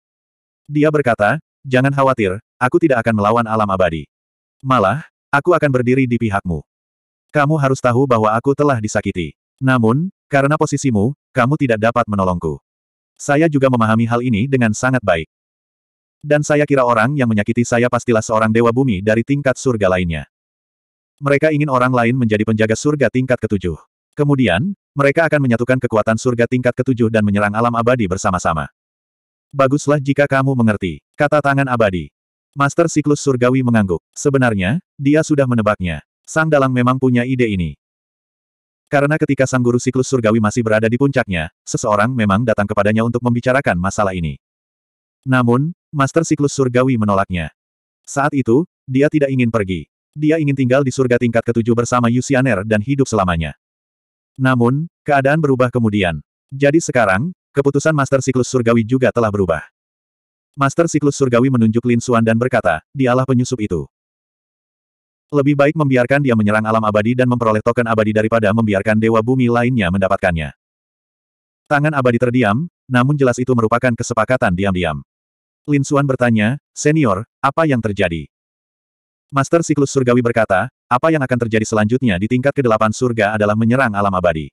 S1: Dia berkata, jangan khawatir, aku tidak akan melawan alam abadi. Malah, aku akan berdiri di pihakmu. Kamu harus tahu bahwa aku telah disakiti. Namun, karena posisimu, kamu tidak dapat menolongku. Saya juga memahami hal ini dengan sangat baik. Dan saya kira orang yang menyakiti saya pastilah seorang dewa bumi dari tingkat surga lainnya. Mereka ingin orang lain menjadi penjaga surga tingkat ketujuh. Kemudian, mereka akan menyatukan kekuatan surga tingkat ketujuh dan menyerang alam abadi bersama-sama. Baguslah jika kamu mengerti, kata tangan abadi. Master siklus surgawi mengangguk. Sebenarnya, dia sudah menebaknya. Sang dalang memang punya ide ini. Karena ketika sang guru siklus surgawi masih berada di puncaknya, seseorang memang datang kepadanya untuk membicarakan masalah ini. Namun, Master siklus surgawi menolaknya. Saat itu, dia tidak ingin pergi dia ingin tinggal di surga tingkat ketujuh bersama Yusianer dan hidup selamanya. Namun, keadaan berubah kemudian. Jadi sekarang, keputusan Master Siklus Surgawi juga telah berubah. Master Siklus Surgawi menunjuk Lin Suan dan berkata, dialah penyusup itu. Lebih baik membiarkan dia menyerang alam abadi dan memperoleh token abadi daripada membiarkan dewa bumi lainnya mendapatkannya. Tangan abadi terdiam, namun jelas itu merupakan kesepakatan diam-diam. Lin Suan bertanya, Senior, apa yang terjadi? Master Siklus Surgawi berkata, apa yang akan terjadi selanjutnya di tingkat ke-8 surga adalah menyerang alam abadi.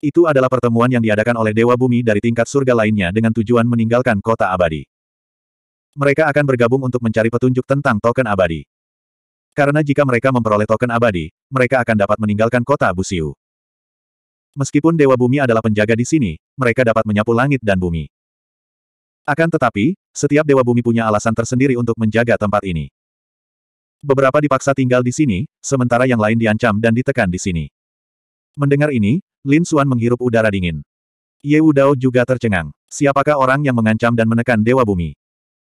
S1: Itu adalah pertemuan yang diadakan oleh Dewa Bumi dari tingkat surga lainnya dengan tujuan meninggalkan kota abadi. Mereka akan bergabung untuk mencari petunjuk tentang token abadi. Karena jika mereka memperoleh token abadi, mereka akan dapat meninggalkan kota Busiu. Meskipun Dewa Bumi adalah penjaga di sini, mereka dapat menyapu langit dan bumi. Akan tetapi, setiap Dewa Bumi punya alasan tersendiri untuk menjaga tempat ini beberapa dipaksa tinggal di sini, sementara yang lain diancam dan ditekan di sini. Mendengar ini, Lin Suan menghirup udara dingin. Ye Dao juga tercengang. Siapakah orang yang mengancam dan menekan Dewa Bumi?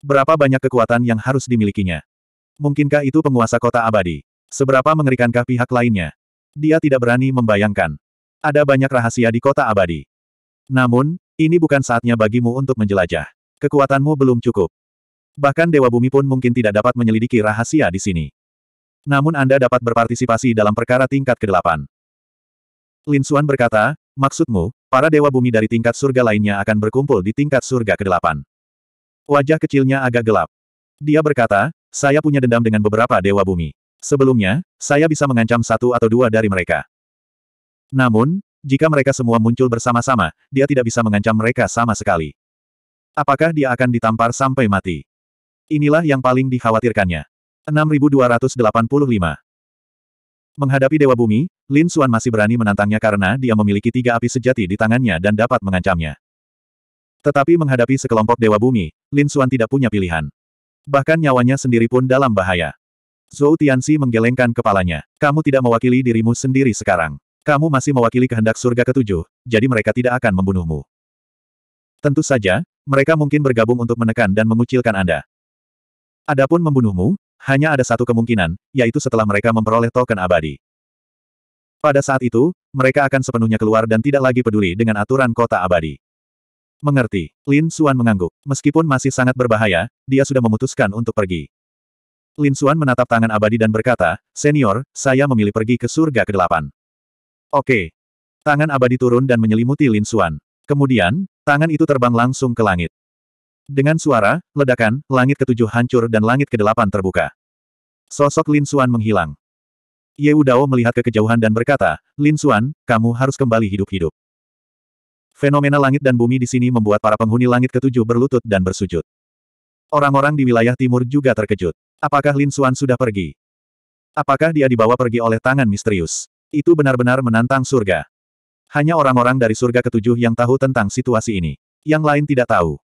S1: Berapa banyak kekuatan yang harus dimilikinya? Mungkinkah itu penguasa kota abadi? Seberapa mengerikankah pihak lainnya? Dia tidak berani membayangkan. Ada banyak rahasia di kota abadi. Namun, ini bukan saatnya bagimu untuk menjelajah. Kekuatanmu belum cukup. Bahkan Dewa Bumi pun mungkin tidak dapat menyelidiki rahasia di sini. Namun Anda dapat berpartisipasi dalam perkara tingkat ke-8. Lin Xuan berkata, maksudmu, para Dewa Bumi dari tingkat surga lainnya akan berkumpul di tingkat surga ke-8. Wajah kecilnya agak gelap. Dia berkata, saya punya dendam dengan beberapa Dewa Bumi. Sebelumnya, saya bisa mengancam satu atau dua dari mereka. Namun, jika mereka semua muncul bersama-sama, dia tidak bisa mengancam mereka sama sekali. Apakah dia akan ditampar sampai mati? Inilah yang paling dikhawatirkannya. 6285 Menghadapi Dewa Bumi, Lin Xuan masih berani menantangnya karena dia memiliki tiga api sejati di tangannya dan dapat mengancamnya. Tetapi menghadapi sekelompok Dewa Bumi, Lin Xuan tidak punya pilihan. Bahkan nyawanya sendiri pun dalam bahaya. Zhou Tianxi menggelengkan kepalanya. Kamu tidak mewakili dirimu sendiri sekarang. Kamu masih mewakili kehendak surga ketujuh, jadi mereka tidak akan membunuhmu. Tentu saja, mereka mungkin bergabung untuk menekan dan mengucilkan Anda. Adapun membunuhmu, hanya ada satu kemungkinan, yaitu setelah mereka memperoleh token abadi. Pada saat itu, mereka akan sepenuhnya keluar dan tidak lagi peduli dengan aturan kota abadi. Mengerti, Lin Suan mengangguk. Meskipun masih sangat berbahaya, dia sudah memutuskan untuk pergi. Lin Suan menatap tangan abadi dan berkata, Senior, saya memilih pergi ke surga ke-8. Oke. Tangan abadi turun dan menyelimuti Lin Suan. Kemudian, tangan itu terbang langsung ke langit. Dengan suara, ledakan, langit ketujuh hancur dan langit kedelapan terbuka. Sosok Lin Xuan menghilang. Ye Udao melihat ke kejauhan dan berkata, Lin Xuan, kamu harus kembali hidup-hidup. Fenomena langit dan bumi di sini membuat para penghuni langit ketujuh berlutut dan bersujud. Orang-orang di wilayah timur juga terkejut. Apakah Lin Xuan sudah pergi? Apakah dia dibawa pergi oleh tangan misterius? Itu benar-benar menantang surga. Hanya orang-orang dari surga ketujuh yang tahu tentang situasi ini. Yang lain tidak tahu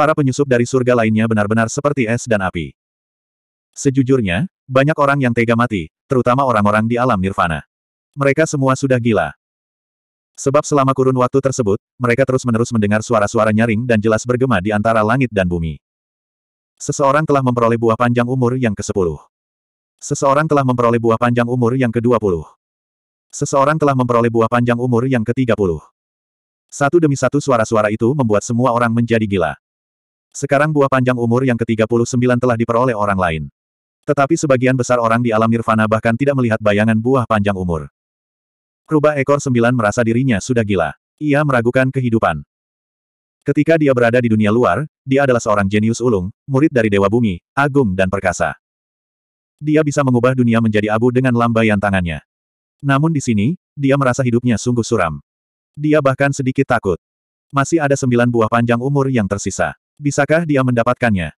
S1: para penyusup dari surga lainnya benar-benar seperti es dan api. Sejujurnya, banyak orang yang tega mati, terutama orang-orang di alam nirvana. Mereka semua sudah gila. Sebab selama kurun waktu tersebut, mereka terus-menerus mendengar suara-suara nyaring dan jelas bergema di antara langit dan bumi. Seseorang telah memperoleh buah panjang umur yang ke-10. Seseorang telah memperoleh buah panjang umur yang ke-20. Seseorang telah memperoleh buah panjang umur yang ke-30. Satu demi satu suara-suara itu membuat semua orang menjadi gila. Sekarang buah panjang umur yang ke-39 telah diperoleh orang lain. Tetapi sebagian besar orang di alam nirvana bahkan tidak melihat bayangan buah panjang umur. Rubah ekor sembilan merasa dirinya sudah gila. Ia meragukan kehidupan. Ketika dia berada di dunia luar, dia adalah seorang jenius ulung, murid dari Dewa Bumi, Agung dan Perkasa. Dia bisa mengubah dunia menjadi abu dengan lambaian tangannya. Namun di sini, dia merasa hidupnya sungguh suram. Dia bahkan sedikit takut. Masih ada sembilan buah panjang umur yang tersisa. Bisakah dia mendapatkannya?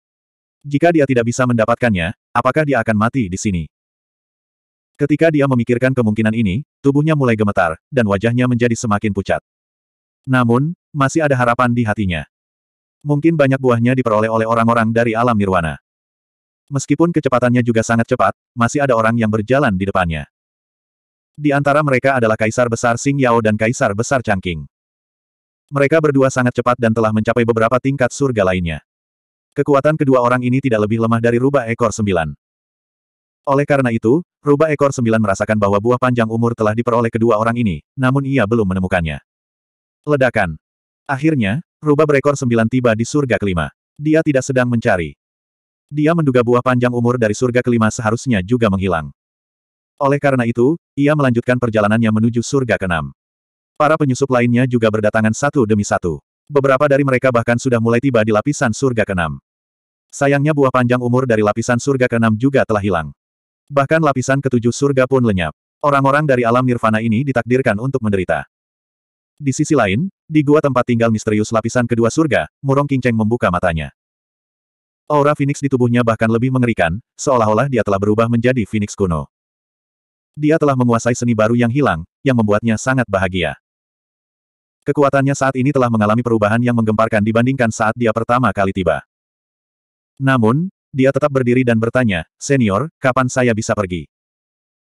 S1: Jika dia tidak bisa mendapatkannya, apakah dia akan mati di sini? Ketika dia memikirkan kemungkinan ini, tubuhnya mulai gemetar, dan wajahnya menjadi semakin pucat. Namun, masih ada harapan di hatinya. Mungkin banyak buahnya diperoleh oleh orang-orang dari alam nirwana. Meskipun kecepatannya juga sangat cepat, masih ada orang yang berjalan di depannya. Di antara mereka adalah Kaisar Besar Sing Yao dan Kaisar Besar Changqing. Mereka berdua sangat cepat dan telah mencapai beberapa tingkat surga lainnya. Kekuatan kedua orang ini tidak lebih lemah dari rubah ekor sembilan. Oleh karena itu, rubah ekor sembilan merasakan bahwa buah panjang umur telah diperoleh kedua orang ini, namun ia belum menemukannya. Ledakan. Akhirnya, rubah berekor sembilan tiba di surga kelima. Dia tidak sedang mencari. Dia menduga buah panjang umur dari surga kelima seharusnya juga menghilang. Oleh karena itu, ia melanjutkan perjalanannya menuju surga keenam. Para penyusup lainnya juga berdatangan satu demi satu. Beberapa dari mereka bahkan sudah mulai tiba di lapisan surga keenam. Sayangnya buah panjang umur dari lapisan surga keenam juga telah hilang. Bahkan lapisan ketujuh surga pun lenyap. Orang-orang dari alam nirvana ini ditakdirkan untuk menderita. Di sisi lain, di gua tempat tinggal misterius lapisan kedua surga, Murong Cheng membuka matanya. Aura Phoenix di tubuhnya bahkan lebih mengerikan, seolah-olah dia telah berubah menjadi Phoenix kuno. Dia telah menguasai seni baru yang hilang, yang membuatnya sangat bahagia. Kekuatannya saat ini telah mengalami perubahan yang menggemparkan dibandingkan saat dia pertama kali tiba. Namun, dia tetap berdiri dan bertanya, Senior, kapan saya bisa pergi?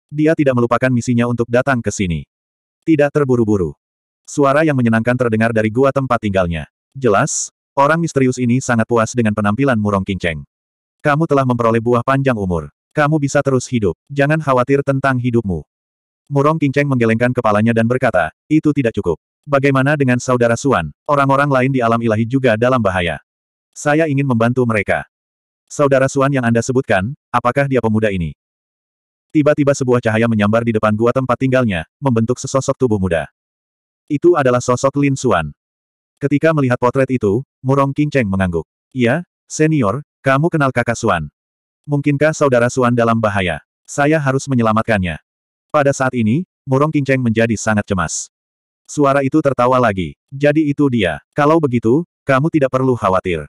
S1: Dia tidak melupakan misinya untuk datang ke sini. Tidak terburu-buru. Suara yang menyenangkan terdengar dari gua tempat tinggalnya. Jelas, orang misterius ini sangat puas dengan penampilan Murong Kinceng. Kamu telah memperoleh buah panjang umur. Kamu bisa terus hidup. Jangan khawatir tentang hidupmu. Murong Kinceng menggelengkan kepalanya dan berkata, itu tidak cukup. Bagaimana dengan saudara Suan? Orang-orang lain di alam ilahi juga dalam bahaya. Saya ingin membantu mereka. Saudara Suan yang Anda sebutkan, apakah dia pemuda ini? Tiba-tiba sebuah cahaya menyambar di depan gua tempat tinggalnya, membentuk sesosok tubuh muda. Itu adalah sosok Lin Suan. Ketika melihat potret itu, Murong King Cheng mengangguk. Iya, senior, kamu kenal kakak Suan. Mungkinkah saudara Suan dalam bahaya? Saya harus menyelamatkannya. Pada saat ini, Murong King Cheng menjadi sangat cemas. Suara itu tertawa lagi. Jadi itu dia. Kalau begitu, kamu tidak perlu khawatir.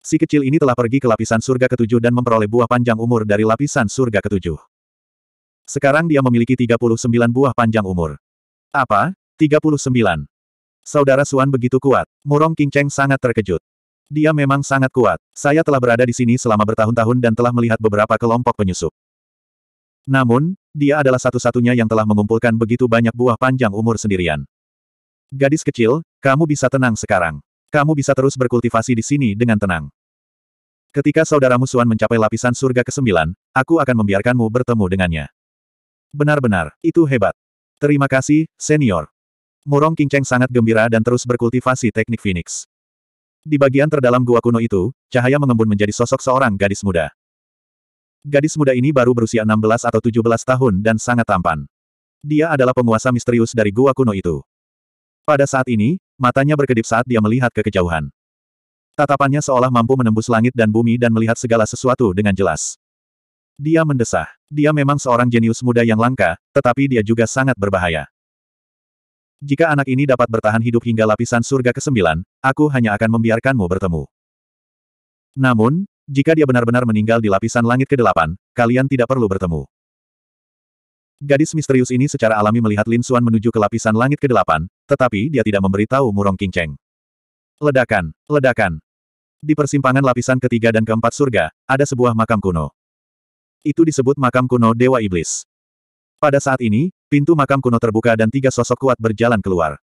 S1: Si kecil ini telah pergi ke lapisan surga ketujuh dan memperoleh buah panjang umur dari lapisan surga ketujuh. Sekarang dia memiliki 39 buah panjang umur. Apa? 39. Saudara Suan begitu kuat. Murong King Cheng sangat terkejut. Dia memang sangat kuat. Saya telah berada di sini selama bertahun-tahun dan telah melihat beberapa kelompok penyusup. Namun, dia adalah satu-satunya yang telah mengumpulkan begitu banyak buah panjang umur sendirian. Gadis kecil, kamu bisa tenang sekarang. Kamu bisa terus berkultivasi di sini dengan tenang. Ketika saudaramu Suan mencapai lapisan surga ke-9, aku akan membiarkanmu bertemu dengannya. Benar-benar, itu hebat. Terima kasih, senior. Murong Kingceng sangat gembira dan terus berkultivasi teknik Phoenix. Di bagian terdalam gua kuno itu, cahaya mengembun menjadi sosok seorang gadis muda. Gadis muda ini baru berusia 16 atau 17 tahun dan sangat tampan. Dia adalah penguasa misterius dari gua kuno itu. Pada saat ini, matanya berkedip saat dia melihat ke kejauhan. Tatapannya seolah mampu menembus langit dan bumi dan melihat segala sesuatu dengan jelas. Dia mendesah. Dia memang seorang jenius muda yang langka, tetapi dia juga sangat berbahaya. Jika anak ini dapat bertahan hidup hingga lapisan surga ke-9, aku hanya akan membiarkanmu bertemu. Namun, jika dia benar-benar meninggal di lapisan langit ke-8, kalian tidak perlu bertemu. Gadis misterius ini secara alami melihat Lin Xuan menuju ke lapisan langit ke-8, tetapi dia tidak memberitahu Murong Qingcheng. Ledakan, ledakan. Di persimpangan lapisan ketiga dan keempat surga, ada sebuah makam kuno. Itu disebut makam kuno Dewa Iblis. Pada saat ini, pintu makam kuno terbuka dan tiga sosok kuat berjalan keluar.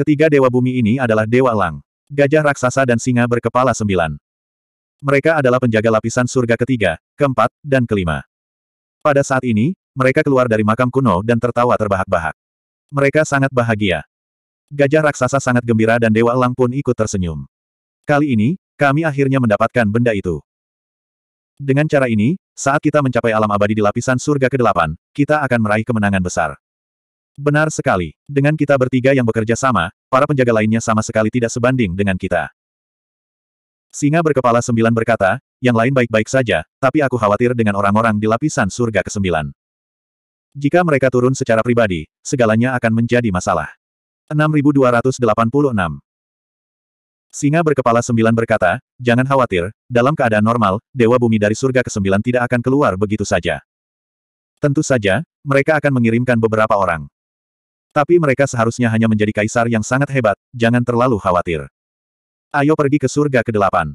S1: Ketiga dewa bumi ini adalah Dewa Lang, gajah raksasa dan singa berkepala sembilan. Mereka adalah penjaga lapisan surga ketiga, keempat, dan kelima. Pada saat ini, mereka keluar dari makam kuno dan tertawa terbahak-bahak. Mereka sangat bahagia. Gajah raksasa sangat gembira dan Dewa Elang pun ikut tersenyum. Kali ini, kami akhirnya mendapatkan benda itu. Dengan cara ini, saat kita mencapai alam abadi di lapisan surga ke-8, kita akan meraih kemenangan besar. Benar sekali. Dengan kita bertiga yang bekerja sama, para penjaga lainnya sama sekali tidak sebanding dengan kita. Singa berkepala sembilan berkata, yang lain baik-baik saja, tapi aku khawatir dengan orang-orang di lapisan surga kesembilan. Jika mereka turun secara pribadi, segalanya akan menjadi masalah. 6286 Singa berkepala sembilan berkata, jangan khawatir, dalam keadaan normal, Dewa Bumi dari surga kesembilan tidak akan keluar begitu saja. Tentu saja, mereka akan mengirimkan beberapa orang. Tapi mereka seharusnya hanya menjadi kaisar yang sangat hebat, jangan terlalu khawatir. Ayo pergi ke surga ke-8.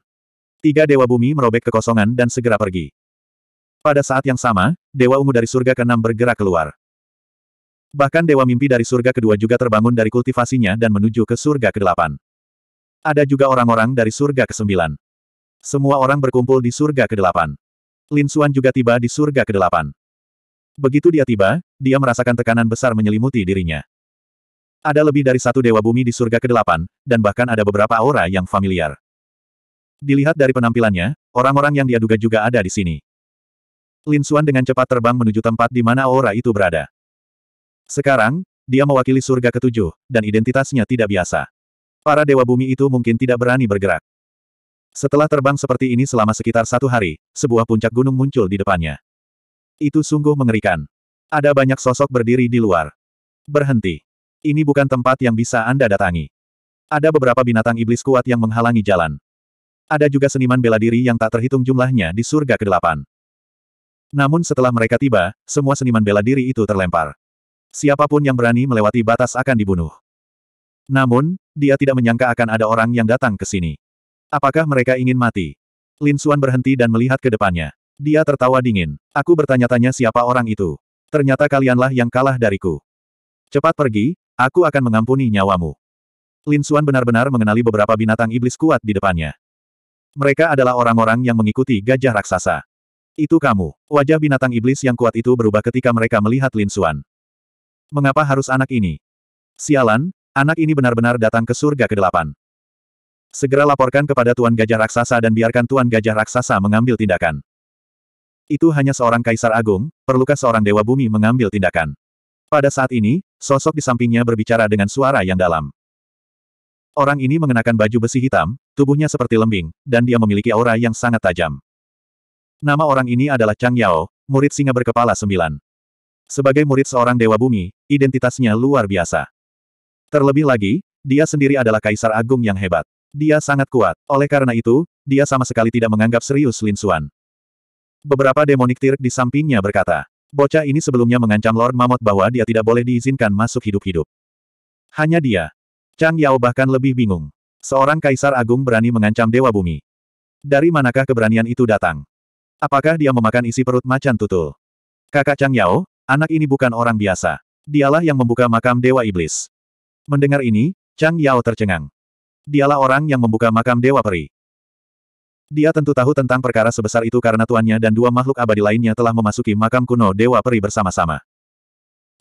S1: Tiga dewa bumi merobek kekosongan dan segera pergi. Pada saat yang sama, dewa ungu dari surga ke-6 bergerak keluar. Bahkan dewa mimpi dari surga kedua juga terbangun dari kultivasinya dan menuju ke surga ke-8. Ada juga orang-orang dari surga ke-9. Semua orang berkumpul di surga ke-8. Lin Xuan juga tiba di surga ke-8. Begitu dia tiba, dia merasakan tekanan besar menyelimuti dirinya. Ada lebih dari satu dewa bumi di surga ke-8, dan bahkan ada beberapa aura yang familiar. Dilihat dari penampilannya, orang-orang yang dia duga juga ada di sini. Lin Xuan dengan cepat terbang menuju tempat di mana aura itu berada. Sekarang, dia mewakili surga ketujuh, dan identitasnya tidak biasa. Para dewa bumi itu mungkin tidak berani bergerak. Setelah terbang seperti ini selama sekitar satu hari, sebuah puncak gunung muncul di depannya. Itu sungguh mengerikan. Ada banyak sosok berdiri di luar. Berhenti. Ini bukan tempat yang bisa Anda datangi. Ada beberapa binatang iblis kuat yang menghalangi jalan. Ada juga seniman bela diri yang tak terhitung jumlahnya di surga ke-8. Namun setelah mereka tiba, semua seniman bela diri itu terlempar. Siapapun yang berani melewati batas akan dibunuh. Namun, dia tidak menyangka akan ada orang yang datang ke sini. Apakah mereka ingin mati? Lin Suan berhenti dan melihat ke depannya. Dia tertawa dingin. Aku bertanya-tanya siapa orang itu. Ternyata kalianlah yang kalah dariku. Cepat pergi, Aku akan mengampuni nyawamu. Lin Xuan benar-benar mengenali beberapa binatang iblis kuat di depannya. Mereka adalah orang-orang yang mengikuti gajah raksasa. Itu kamu. Wajah binatang iblis yang kuat itu berubah ketika mereka melihat Lin Xuan. Mengapa harus anak ini? Sialan, anak ini benar-benar datang ke surga ke-8. Segera laporkan kepada Tuan Gajah Raksasa dan biarkan Tuan Gajah Raksasa mengambil tindakan. Itu hanya seorang kaisar agung, perlukah seorang dewa bumi mengambil tindakan. Pada saat ini, Sosok di sampingnya berbicara dengan suara yang dalam. Orang ini mengenakan baju besi hitam, tubuhnya seperti lembing, dan dia memiliki aura yang sangat tajam. Nama orang ini adalah Chang Yao, murid singa berkepala sembilan. Sebagai murid seorang dewa bumi, identitasnya luar biasa. Terlebih lagi, dia sendiri adalah kaisar agung yang hebat. Dia sangat kuat, oleh karena itu, dia sama sekali tidak menganggap serius Lin Xuan. Beberapa demonik tirk di sampingnya berkata, Bocah ini sebelumnya mengancam Lord Mamot bahwa dia tidak boleh diizinkan masuk hidup-hidup. Hanya dia. Chang Yao bahkan lebih bingung. Seorang kaisar agung berani mengancam Dewa Bumi. Dari manakah keberanian itu datang? Apakah dia memakan isi perut macan tutul? Kakak Chang Yao, anak ini bukan orang biasa. Dialah yang membuka makam Dewa Iblis. Mendengar ini, Chang Yao tercengang. Dialah orang yang membuka makam Dewa Peri. Dia tentu tahu tentang perkara sebesar itu karena tuannya dan dua makhluk abadi lainnya telah memasuki makam kuno Dewa Peri bersama-sama.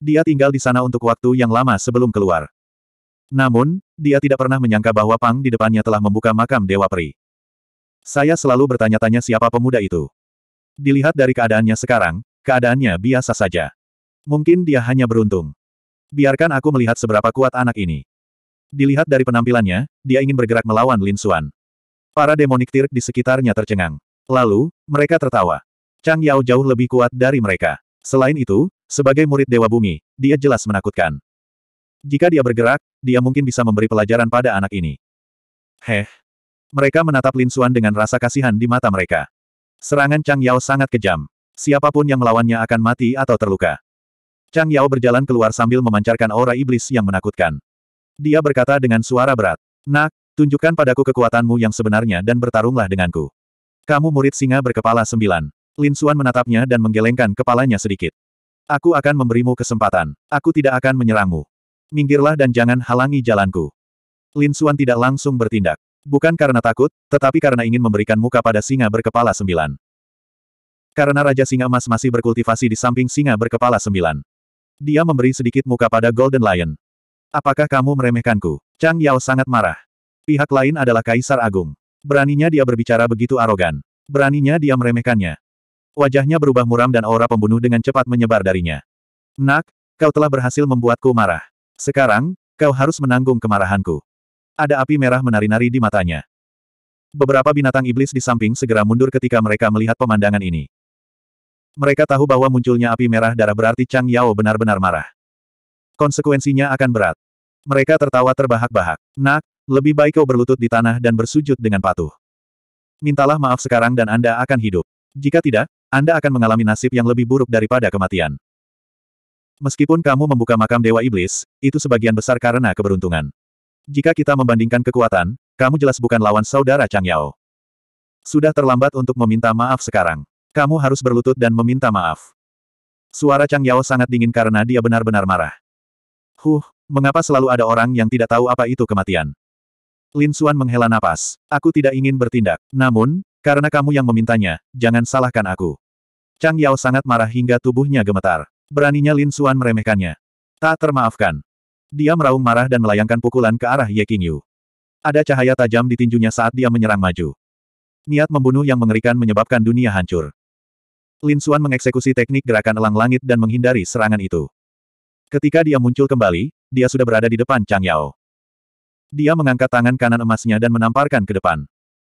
S1: Dia tinggal di sana untuk waktu yang lama sebelum keluar. Namun, dia tidak pernah menyangka bahwa Pang di depannya telah membuka makam Dewa Peri. Saya selalu bertanya-tanya siapa pemuda itu. Dilihat dari keadaannya sekarang, keadaannya biasa saja. Mungkin dia hanya beruntung. Biarkan aku melihat seberapa kuat anak ini. Dilihat dari penampilannya, dia ingin bergerak melawan Lin Xuan. Para demonik tirk di sekitarnya tercengang. Lalu, mereka tertawa. Chang Yao jauh lebih kuat dari mereka. Selain itu, sebagai murid Dewa Bumi, dia jelas menakutkan. Jika dia bergerak, dia mungkin bisa memberi pelajaran pada anak ini. Heh. Mereka menatap Lin Xuan dengan rasa kasihan di mata mereka. Serangan Chang Yao sangat kejam. Siapapun yang melawannya akan mati atau terluka. Chang Yao berjalan keluar sambil memancarkan aura iblis yang menakutkan. Dia berkata dengan suara berat, Nak, Tunjukkan padaku kekuatanmu yang sebenarnya dan bertarunglah denganku. Kamu murid singa berkepala sembilan. Lin Suan menatapnya dan menggelengkan kepalanya sedikit. Aku akan memberimu kesempatan. Aku tidak akan menyerangmu. Minggirlah dan jangan halangi jalanku. Lin Suan tidak langsung bertindak. Bukan karena takut, tetapi karena ingin memberikan muka pada singa berkepala sembilan. Karena Raja Singa Emas masih berkultivasi di samping singa berkepala sembilan. Dia memberi sedikit muka pada Golden Lion. Apakah kamu meremehkanku? Chang Yao sangat marah. Pihak lain adalah Kaisar Agung. Beraninya dia berbicara begitu arogan. Beraninya dia meremehkannya. Wajahnya berubah muram dan aura pembunuh dengan cepat menyebar darinya. Nak, kau telah berhasil membuatku marah. Sekarang, kau harus menanggung kemarahanku. Ada api merah menari-nari di matanya. Beberapa binatang iblis di samping segera mundur ketika mereka melihat pemandangan ini. Mereka tahu bahwa munculnya api merah darah berarti Chang Yao benar-benar marah. Konsekuensinya akan berat. Mereka tertawa terbahak-bahak. Nak, lebih baik kau berlutut di tanah dan bersujud dengan patuh. Mintalah maaf sekarang dan Anda akan hidup. Jika tidak, Anda akan mengalami nasib yang lebih buruk daripada kematian. Meskipun kamu membuka makam Dewa Iblis, itu sebagian besar karena keberuntungan. Jika kita membandingkan kekuatan, kamu jelas bukan lawan saudara Chang Yao. Sudah terlambat untuk meminta maaf sekarang. Kamu harus berlutut dan meminta maaf. Suara Chang Yao sangat dingin karena dia benar-benar marah. Huh, mengapa selalu ada orang yang tidak tahu apa itu kematian? Lin Xuan menghela napas. Aku tidak ingin bertindak. Namun, karena kamu yang memintanya, jangan salahkan aku. Chang Yao sangat marah hingga tubuhnya gemetar. Beraninya Lin Xuan meremehkannya. Tak termaafkan. Dia meraung marah dan melayangkan pukulan ke arah Ye Qingyu. Ada cahaya tajam di tinjunya saat dia menyerang maju. Niat membunuh yang mengerikan menyebabkan dunia hancur. Lin Xuan mengeksekusi teknik gerakan elang langit dan menghindari serangan itu. Ketika dia muncul kembali, dia sudah berada di depan Chang Yao. Dia mengangkat tangan kanan emasnya dan menamparkan ke depan.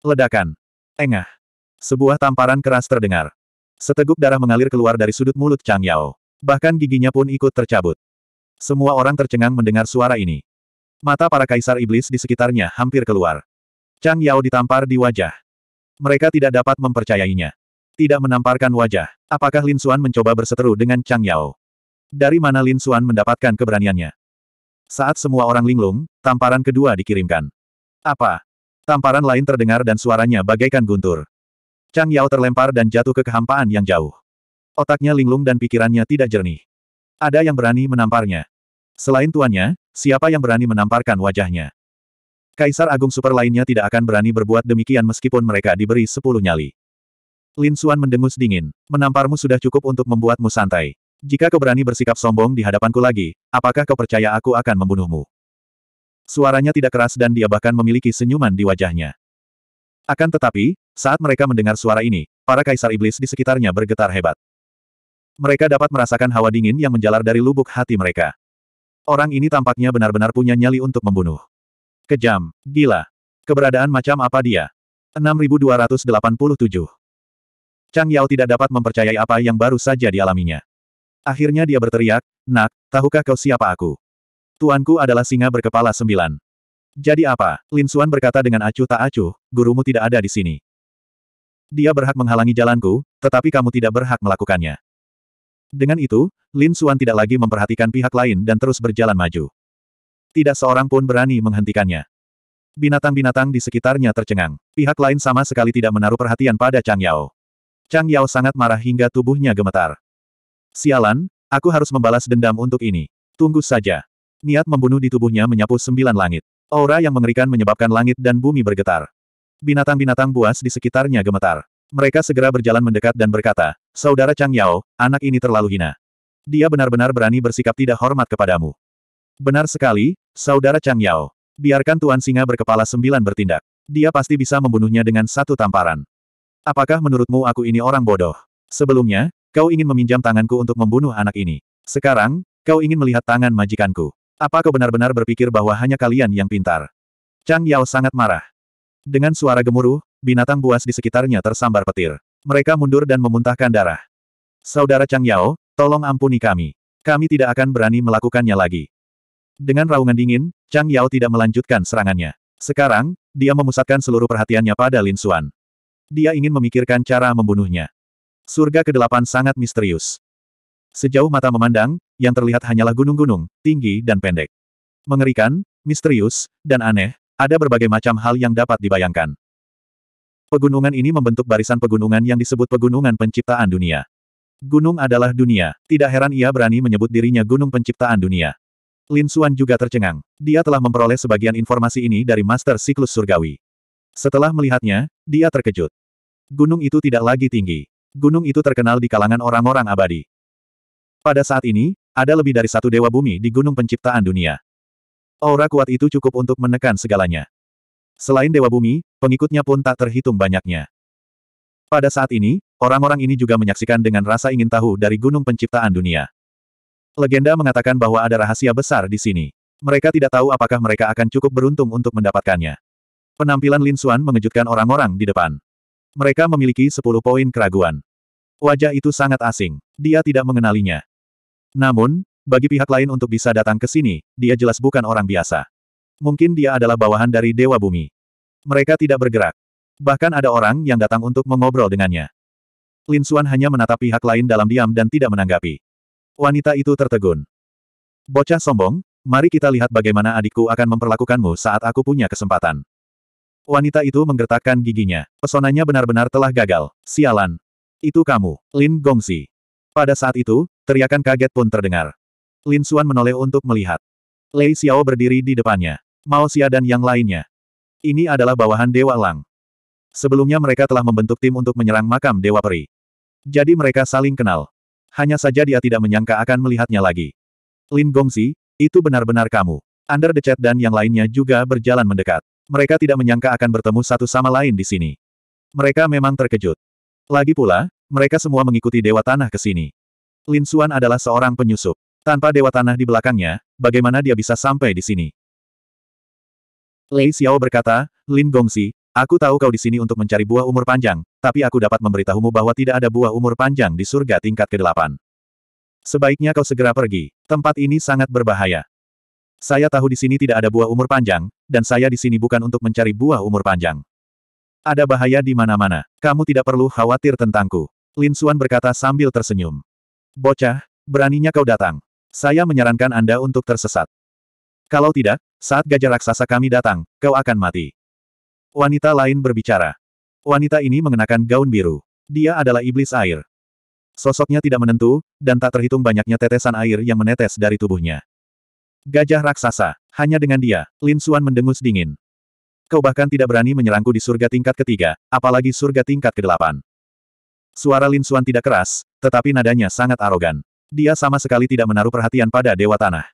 S1: Ledakan. Engah. Sebuah tamparan keras terdengar. Seteguk darah mengalir keluar dari sudut mulut Chang Yao. Bahkan giginya pun ikut tercabut. Semua orang tercengang mendengar suara ini. Mata para kaisar iblis di sekitarnya hampir keluar. Chang Yao ditampar di wajah. Mereka tidak dapat mempercayainya. Tidak menamparkan wajah. Apakah Lin Xuan mencoba berseteru dengan Chang Yao? Dari mana Lin Xuan mendapatkan keberaniannya? Saat semua orang linglung, tamparan kedua dikirimkan. Apa? Tamparan lain terdengar dan suaranya bagaikan guntur. Chang Yao terlempar dan jatuh ke kehampaan yang jauh. Otaknya linglung dan pikirannya tidak jernih. Ada yang berani menamparnya. Selain tuannya, siapa yang berani menamparkan wajahnya? Kaisar Agung Super lainnya tidak akan berani berbuat demikian meskipun mereka diberi sepuluh nyali. Lin Xuan mendengus dingin. Menamparmu sudah cukup untuk membuatmu santai. Jika kau berani bersikap sombong di hadapanku lagi, apakah kau percaya aku akan membunuhmu? Suaranya tidak keras dan dia bahkan memiliki senyuman di wajahnya. Akan tetapi, saat mereka mendengar suara ini, para kaisar iblis di sekitarnya bergetar hebat. Mereka dapat merasakan hawa dingin yang menjalar dari lubuk hati mereka. Orang ini tampaknya benar-benar punya nyali untuk membunuh. Kejam, gila. Keberadaan macam apa dia? 6287. Chang Yao tidak dapat mempercayai apa yang baru saja dialaminya. Akhirnya dia berteriak, Nak, tahukah kau siapa aku? Tuanku adalah singa berkepala sembilan. Jadi apa? Lin Xuan berkata dengan acuh tak acuh, gurumu tidak ada di sini. Dia berhak menghalangi jalanku, tetapi kamu tidak berhak melakukannya. Dengan itu, Lin Xuan tidak lagi memperhatikan pihak lain dan terus berjalan maju. Tidak seorang pun berani menghentikannya. Binatang-binatang di sekitarnya tercengang. Pihak lain sama sekali tidak menaruh perhatian pada Chang Yao. Chang Yao sangat marah hingga tubuhnya gemetar. Sialan, aku harus membalas dendam untuk ini. Tunggu saja. Niat membunuh di tubuhnya menyapu sembilan langit. Aura yang mengerikan menyebabkan langit dan bumi bergetar. Binatang-binatang buas di sekitarnya gemetar. Mereka segera berjalan mendekat dan berkata, Saudara Chang Yao, anak ini terlalu hina. Dia benar-benar berani bersikap tidak hormat kepadamu. Benar sekali, Saudara Chang Yao. Biarkan Tuan Singa berkepala sembilan bertindak. Dia pasti bisa membunuhnya dengan satu tamparan. Apakah menurutmu aku ini orang bodoh? Sebelumnya, Kau ingin meminjam tanganku untuk membunuh anak ini. Sekarang, kau ingin melihat tangan majikanku. Apa kau benar-benar berpikir bahwa hanya kalian yang pintar? Chang Yao sangat marah. Dengan suara gemuruh, binatang buas di sekitarnya tersambar petir. Mereka mundur dan memuntahkan darah. Saudara Chang Yao, tolong ampuni kami. Kami tidak akan berani melakukannya lagi. Dengan raungan dingin, Chang Yao tidak melanjutkan serangannya. Sekarang, dia memusatkan seluruh perhatiannya pada Lin Xuan. Dia ingin memikirkan cara membunuhnya. Surga ke delapan sangat misterius. Sejauh mata memandang, yang terlihat hanyalah gunung-gunung, tinggi dan pendek. Mengerikan, misterius, dan aneh, ada berbagai macam hal yang dapat dibayangkan. Pegunungan ini membentuk barisan pegunungan yang disebut pegunungan penciptaan dunia. Gunung adalah dunia, tidak heran ia berani menyebut dirinya gunung penciptaan dunia. Lin Xuan juga tercengang. Dia telah memperoleh sebagian informasi ini dari Master Siklus Surgawi. Setelah melihatnya, dia terkejut. Gunung itu tidak lagi tinggi gunung itu terkenal di kalangan orang-orang abadi. Pada saat ini, ada lebih dari satu dewa bumi di gunung penciptaan dunia. Aura kuat itu cukup untuk menekan segalanya. Selain dewa bumi, pengikutnya pun tak terhitung banyaknya. Pada saat ini, orang-orang ini juga menyaksikan dengan rasa ingin tahu dari gunung penciptaan dunia. Legenda mengatakan bahwa ada rahasia besar di sini. Mereka tidak tahu apakah mereka akan cukup beruntung untuk mendapatkannya. Penampilan Lin Xuan mengejutkan orang-orang di depan. Mereka memiliki 10 poin keraguan. Wajah itu sangat asing. Dia tidak mengenalinya. Namun, bagi pihak lain untuk bisa datang ke sini, dia jelas bukan orang biasa. Mungkin dia adalah bawahan dari Dewa Bumi. Mereka tidak bergerak. Bahkan ada orang yang datang untuk mengobrol dengannya. Lin Xuan hanya menatap pihak lain dalam diam dan tidak menanggapi. Wanita itu tertegun. Bocah sombong, mari kita lihat bagaimana adikku akan memperlakukanmu saat aku punya kesempatan. Wanita itu menggertakkan giginya. Pesonanya benar-benar telah gagal. Sialan. Itu kamu, Lin Gongsi. Pada saat itu, teriakan kaget pun terdengar. Lin Xuan menoleh untuk melihat. Lei Xiao berdiri di depannya. Mao Xia dan yang lainnya. Ini adalah bawahan Dewa Lang. Sebelumnya mereka telah membentuk tim untuk menyerang makam Dewa Peri. Jadi mereka saling kenal. Hanya saja dia tidak menyangka akan melihatnya lagi. Lin Gongsi, itu benar-benar kamu. Under the chat dan yang lainnya juga berjalan mendekat. Mereka tidak menyangka akan bertemu satu sama lain di sini. Mereka memang terkejut. Lagi pula, mereka semua mengikuti Dewa Tanah ke sini. Lin Xuan adalah seorang penyusup. Tanpa Dewa Tanah di belakangnya, bagaimana dia bisa sampai di sini? Lei Xiao berkata, Lin Gongsi, aku tahu kau di sini untuk mencari buah umur panjang, tapi aku dapat memberitahumu bahwa tidak ada buah umur panjang di surga tingkat ke-8. Sebaiknya kau segera pergi. Tempat ini sangat berbahaya. Saya tahu di sini tidak ada buah umur panjang, dan saya di sini bukan untuk mencari buah umur panjang. Ada bahaya di mana-mana. Kamu tidak perlu khawatir tentangku. Lin Suan berkata sambil tersenyum. Bocah, beraninya kau datang. Saya menyarankan Anda untuk tersesat. Kalau tidak, saat gajah raksasa kami datang, kau akan mati. Wanita lain berbicara. Wanita ini mengenakan gaun biru. Dia adalah iblis air. Sosoknya tidak menentu, dan tak terhitung banyaknya tetesan air yang menetes dari tubuhnya. Gajah raksasa. Hanya dengan dia, Lin Suan mendengus dingin. Kau bahkan tidak berani menyerangku di surga tingkat ketiga, apalagi surga tingkat kedelapan. Suara Lin Suan tidak keras, tetapi nadanya sangat arogan. Dia sama sekali tidak menaruh perhatian pada Dewa Tanah.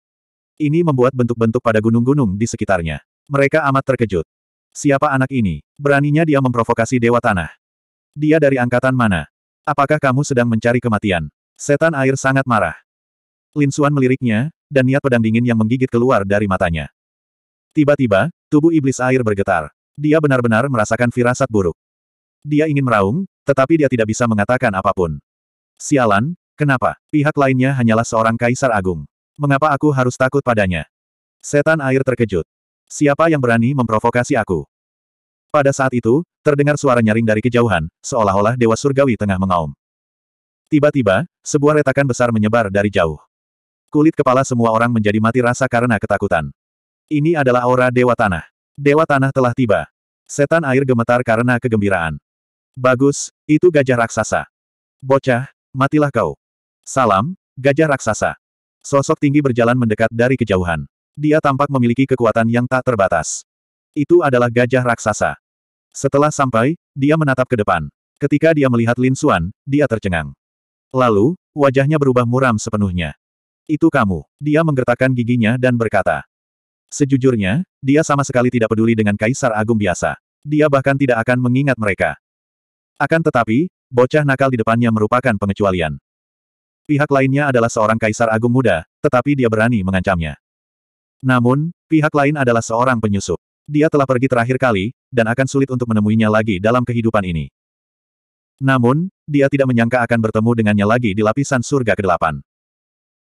S1: Ini membuat bentuk-bentuk pada gunung-gunung di sekitarnya. Mereka amat terkejut. Siapa anak ini? Beraninya dia memprovokasi Dewa Tanah. Dia dari angkatan mana? Apakah kamu sedang mencari kematian? Setan air sangat marah. Lin Xuan meliriknya, dan niat pedang dingin yang menggigit keluar dari matanya. Tiba-tiba, tubuh iblis air bergetar. Dia benar-benar merasakan firasat buruk. Dia ingin meraung, tetapi dia tidak bisa mengatakan apapun. Sialan, kenapa? Pihak lainnya hanyalah seorang kaisar agung. Mengapa aku harus takut padanya? Setan air terkejut. Siapa yang berani memprovokasi aku? Pada saat itu, terdengar suara nyaring dari kejauhan, seolah-olah dewa surgawi tengah mengaum. Tiba-tiba, sebuah retakan besar menyebar dari jauh. Kulit kepala semua orang menjadi mati rasa karena ketakutan. Ini adalah aura Dewa Tanah. Dewa Tanah telah tiba. Setan air gemetar karena kegembiraan. Bagus, itu gajah raksasa. Bocah, matilah kau. Salam, gajah raksasa. Sosok tinggi berjalan mendekat dari kejauhan. Dia tampak memiliki kekuatan yang tak terbatas. Itu adalah gajah raksasa. Setelah sampai, dia menatap ke depan. Ketika dia melihat Lin Xuan, dia tercengang. Lalu, wajahnya berubah muram sepenuhnya. Itu kamu. Dia menggertakkan giginya dan berkata. Sejujurnya, dia sama sekali tidak peduli dengan Kaisar Agung biasa. Dia bahkan tidak akan mengingat mereka. Akan tetapi, bocah nakal di depannya merupakan pengecualian. Pihak lainnya adalah seorang Kaisar Agung muda, tetapi dia berani mengancamnya. Namun, pihak lain adalah seorang penyusup. Dia telah pergi terakhir kali, dan akan sulit untuk menemuinya lagi dalam kehidupan ini. Namun, dia tidak menyangka akan bertemu dengannya lagi di lapisan surga ke-8.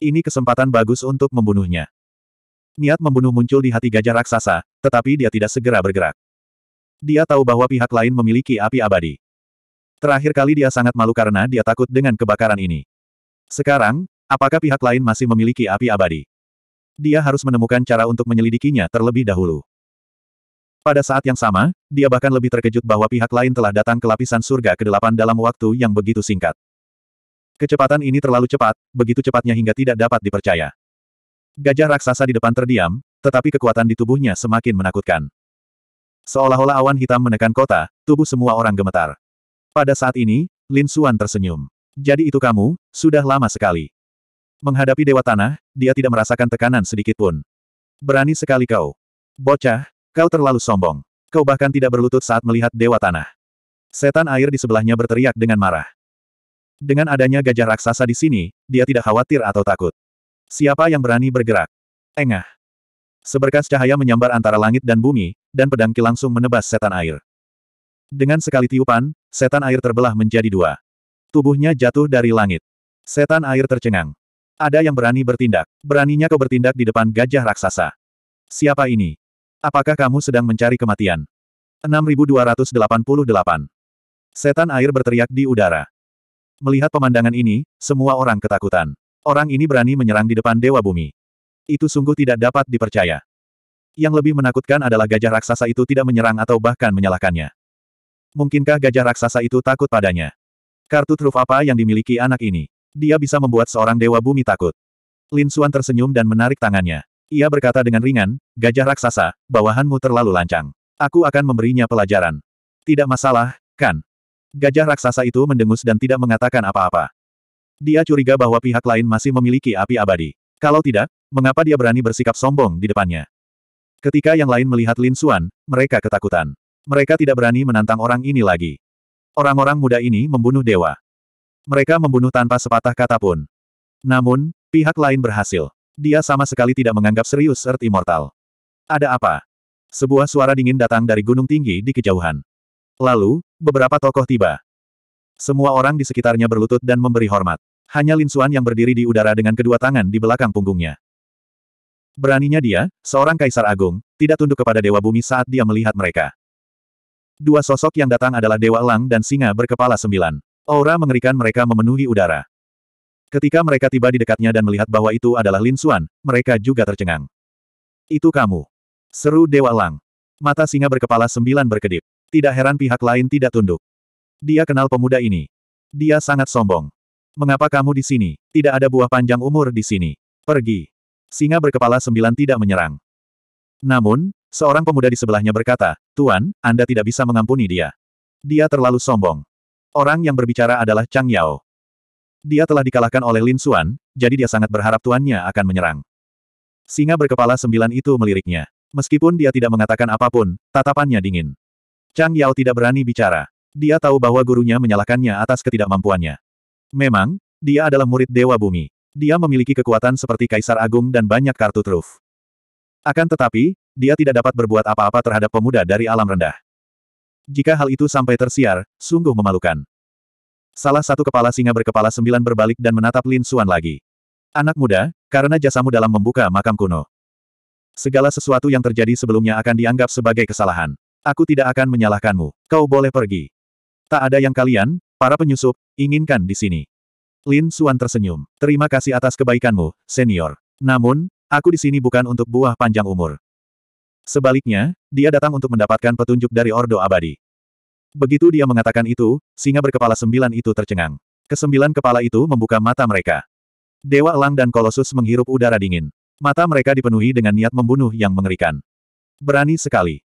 S1: Ini kesempatan bagus untuk membunuhnya. Niat membunuh muncul di hati gajah raksasa, tetapi dia tidak segera bergerak. Dia tahu bahwa pihak lain memiliki api abadi. Terakhir kali dia sangat malu karena dia takut dengan kebakaran ini. Sekarang, apakah pihak lain masih memiliki api abadi? Dia harus menemukan cara untuk menyelidikinya terlebih dahulu. Pada saat yang sama, dia bahkan lebih terkejut bahwa pihak lain telah datang ke lapisan surga ke-8 dalam waktu yang begitu singkat. Kecepatan ini terlalu cepat, begitu cepatnya hingga tidak dapat dipercaya. Gajah raksasa di depan terdiam, tetapi kekuatan di tubuhnya semakin menakutkan. Seolah-olah awan hitam menekan kota, tubuh semua orang gemetar. Pada saat ini, Lin Xuan tersenyum. Jadi itu kamu, sudah lama sekali. Menghadapi Dewa Tanah, dia tidak merasakan tekanan sedikit pun. Berani sekali kau. Bocah, kau terlalu sombong. Kau bahkan tidak berlutut saat melihat Dewa Tanah. Setan air di sebelahnya berteriak dengan marah. Dengan adanya gajah raksasa di sini, dia tidak khawatir atau takut. Siapa yang berani bergerak? Engah. Seberkas cahaya menyambar antara langit dan bumi, dan pedang langsung menebas setan air. Dengan sekali tiupan, setan air terbelah menjadi dua. Tubuhnya jatuh dari langit. Setan air tercengang. Ada yang berani bertindak. Beraninya kau bertindak di depan gajah raksasa. Siapa ini? Apakah kamu sedang mencari kematian? 6288. Setan air berteriak di udara. Melihat pemandangan ini, semua orang ketakutan. Orang ini berani menyerang di depan Dewa Bumi. Itu sungguh tidak dapat dipercaya. Yang lebih menakutkan adalah gajah raksasa itu tidak menyerang atau bahkan menyalahkannya. Mungkinkah gajah raksasa itu takut padanya? Kartu truf apa yang dimiliki anak ini? Dia bisa membuat seorang Dewa Bumi takut. Lin Xuan tersenyum dan menarik tangannya. Ia berkata dengan ringan, gajah raksasa, bawahanmu terlalu lancang. Aku akan memberinya pelajaran. Tidak masalah, kan? Gajah raksasa itu mendengus dan tidak mengatakan apa-apa. Dia curiga bahwa pihak lain masih memiliki api abadi. Kalau tidak, mengapa dia berani bersikap sombong di depannya? Ketika yang lain melihat Lin Xuan, mereka ketakutan. Mereka tidak berani menantang orang ini lagi. Orang-orang muda ini membunuh dewa. Mereka membunuh tanpa sepatah kata pun. Namun, pihak lain berhasil. Dia sama sekali tidak menganggap serius Earth Immortal. Ada apa? Sebuah suara dingin datang dari gunung tinggi di kejauhan. Lalu, beberapa tokoh tiba. Semua orang di sekitarnya berlutut dan memberi hormat. Hanya Lin Xuan yang berdiri di udara dengan kedua tangan di belakang punggungnya. Beraninya dia, seorang kaisar agung, tidak tunduk kepada dewa bumi saat dia melihat mereka. Dua sosok yang datang adalah Dewa lang dan Singa berkepala sembilan. Aura mengerikan mereka memenuhi udara. Ketika mereka tiba di dekatnya dan melihat bahwa itu adalah Lin Xuan, mereka juga tercengang. Itu kamu. Seru Dewa lang. Mata singa berkepala sembilan berkedip. Tidak heran pihak lain tidak tunduk. Dia kenal pemuda ini. Dia sangat sombong. Mengapa kamu di sini? Tidak ada buah panjang umur di sini. Pergi. Singa berkepala sembilan tidak menyerang. Namun, seorang pemuda di sebelahnya berkata, Tuan, Anda tidak bisa mengampuni dia. Dia terlalu sombong. Orang yang berbicara adalah Chang Yao. Dia telah dikalahkan oleh Lin Xuan, jadi dia sangat berharap tuannya akan menyerang. Singa berkepala sembilan itu meliriknya. Meskipun dia tidak mengatakan apapun, tatapannya dingin. Chang Yao tidak berani bicara. Dia tahu bahwa gurunya menyalahkannya atas ketidakmampuannya. Memang, dia adalah murid Dewa Bumi. Dia memiliki kekuatan seperti Kaisar Agung dan banyak kartu truf. Akan tetapi, dia tidak dapat berbuat apa-apa terhadap pemuda dari alam rendah. Jika hal itu sampai tersiar, sungguh memalukan. Salah satu kepala singa berkepala sembilan berbalik dan menatap Lin Suan lagi. Anak muda, karena jasamu dalam membuka makam kuno. Segala sesuatu yang terjadi sebelumnya akan dianggap sebagai kesalahan. Aku tidak akan menyalahkanmu. Kau boleh pergi. Tak ada yang kalian, para penyusup, inginkan di sini. Lin Suan tersenyum. Terima kasih atas kebaikanmu, senior. Namun, aku di sini bukan untuk buah panjang umur. Sebaliknya, dia datang untuk mendapatkan petunjuk dari Ordo Abadi. Begitu dia mengatakan itu, singa berkepala sembilan itu tercengang. Kesembilan kepala itu membuka mata mereka. Dewa Elang dan Kolosus menghirup udara dingin. Mata mereka dipenuhi dengan niat membunuh yang mengerikan. Berani sekali.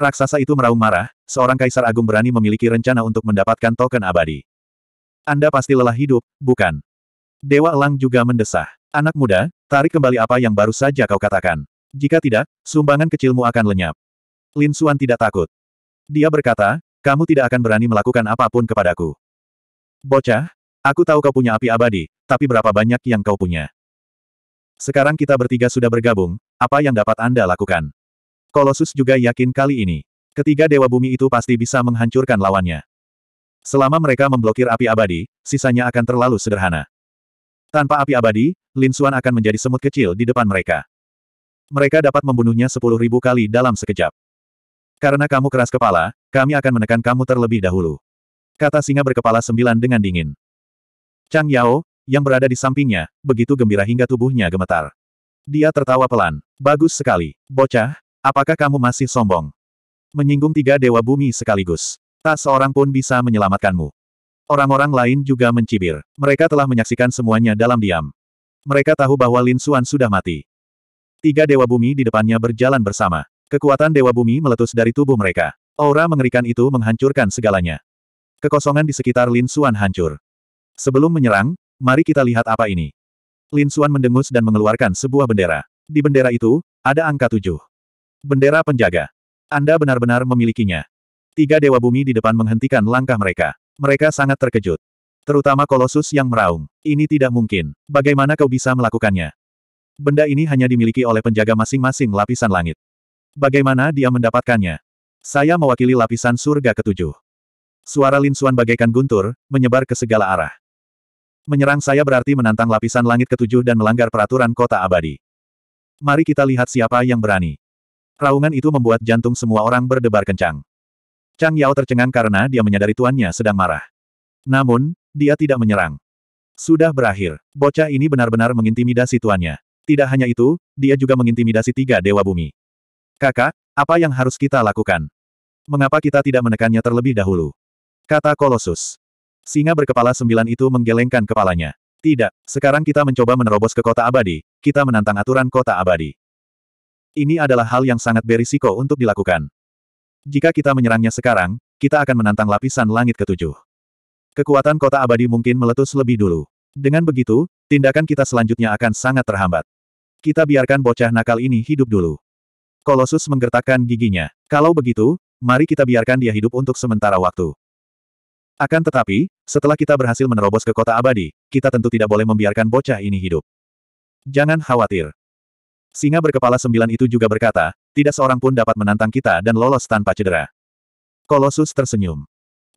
S1: Raksasa itu meraung marah, seorang kaisar agung berani memiliki rencana untuk mendapatkan token abadi. Anda pasti lelah hidup, bukan? Dewa Elang juga mendesah. Anak muda, tarik kembali apa yang baru saja kau katakan. Jika tidak, sumbangan kecilmu akan lenyap. Lin Suan tidak takut. Dia berkata, kamu tidak akan berani melakukan apapun kepadaku. Bocah, aku tahu kau punya api abadi, tapi berapa banyak yang kau punya? Sekarang kita bertiga sudah bergabung, apa yang dapat Anda lakukan? Kolosus juga yakin kali ini. Ketiga Dewa Bumi itu pasti bisa menghancurkan lawannya. Selama mereka memblokir api abadi, sisanya akan terlalu sederhana. Tanpa api abadi, Lin Xuan akan menjadi semut kecil di depan mereka. Mereka dapat membunuhnya sepuluh ribu kali dalam sekejap. Karena kamu keras kepala, kami akan menekan kamu terlebih dahulu. Kata singa berkepala sembilan dengan dingin. Chang Yao, yang berada di sampingnya, begitu gembira hingga tubuhnya gemetar. Dia tertawa pelan. Bagus sekali, bocah, Apakah kamu masih sombong? Menyinggung tiga dewa bumi sekaligus. Tak seorang pun bisa menyelamatkanmu. Orang-orang lain juga mencibir. Mereka telah menyaksikan semuanya dalam diam. Mereka tahu bahwa Lin Xuan sudah mati. Tiga dewa bumi di depannya berjalan bersama. Kekuatan dewa bumi meletus dari tubuh mereka. Aura mengerikan itu menghancurkan segalanya. Kekosongan di sekitar Lin Xuan hancur. Sebelum menyerang, mari kita lihat apa ini. Lin Xuan mendengus dan mengeluarkan sebuah bendera. Di bendera itu, ada angka tujuh. Bendera penjaga. Anda benar-benar memilikinya. Tiga dewa bumi di depan menghentikan langkah mereka. Mereka sangat terkejut. Terutama Kolosus yang meraung. Ini tidak mungkin. Bagaimana kau bisa melakukannya? Benda ini hanya dimiliki oleh penjaga masing-masing lapisan langit. Bagaimana dia mendapatkannya? Saya mewakili lapisan surga ketujuh. Suara linsuan bagaikan guntur, menyebar ke segala arah. Menyerang saya berarti menantang lapisan langit ketujuh dan melanggar peraturan kota abadi. Mari kita lihat siapa yang berani. Raungan itu membuat jantung semua orang berdebar kencang. Chang Yao tercengang karena dia menyadari tuannya sedang marah. Namun, dia tidak menyerang. Sudah berakhir, bocah ini benar-benar mengintimidasi tuannya. Tidak hanya itu, dia juga mengintimidasi tiga dewa bumi. Kakak, apa yang harus kita lakukan? Mengapa kita tidak menekannya terlebih dahulu? Kata Kolosus. Singa berkepala sembilan itu menggelengkan kepalanya. Tidak, sekarang kita mencoba menerobos ke kota abadi, kita menantang aturan kota abadi. Ini adalah hal yang sangat berisiko untuk dilakukan. Jika kita menyerangnya sekarang, kita akan menantang lapisan langit ketujuh. Kekuatan kota abadi mungkin meletus lebih dulu. Dengan begitu, tindakan kita selanjutnya akan sangat terhambat. Kita biarkan bocah nakal ini hidup dulu. Kolosus menggertakkan giginya. Kalau begitu, mari kita biarkan dia hidup untuk sementara waktu. Akan tetapi, setelah kita berhasil menerobos ke kota abadi, kita tentu tidak boleh membiarkan bocah ini hidup. Jangan khawatir. Singa berkepala sembilan itu juga berkata, tidak seorang pun dapat menantang kita dan lolos tanpa cedera. Kolosus tersenyum.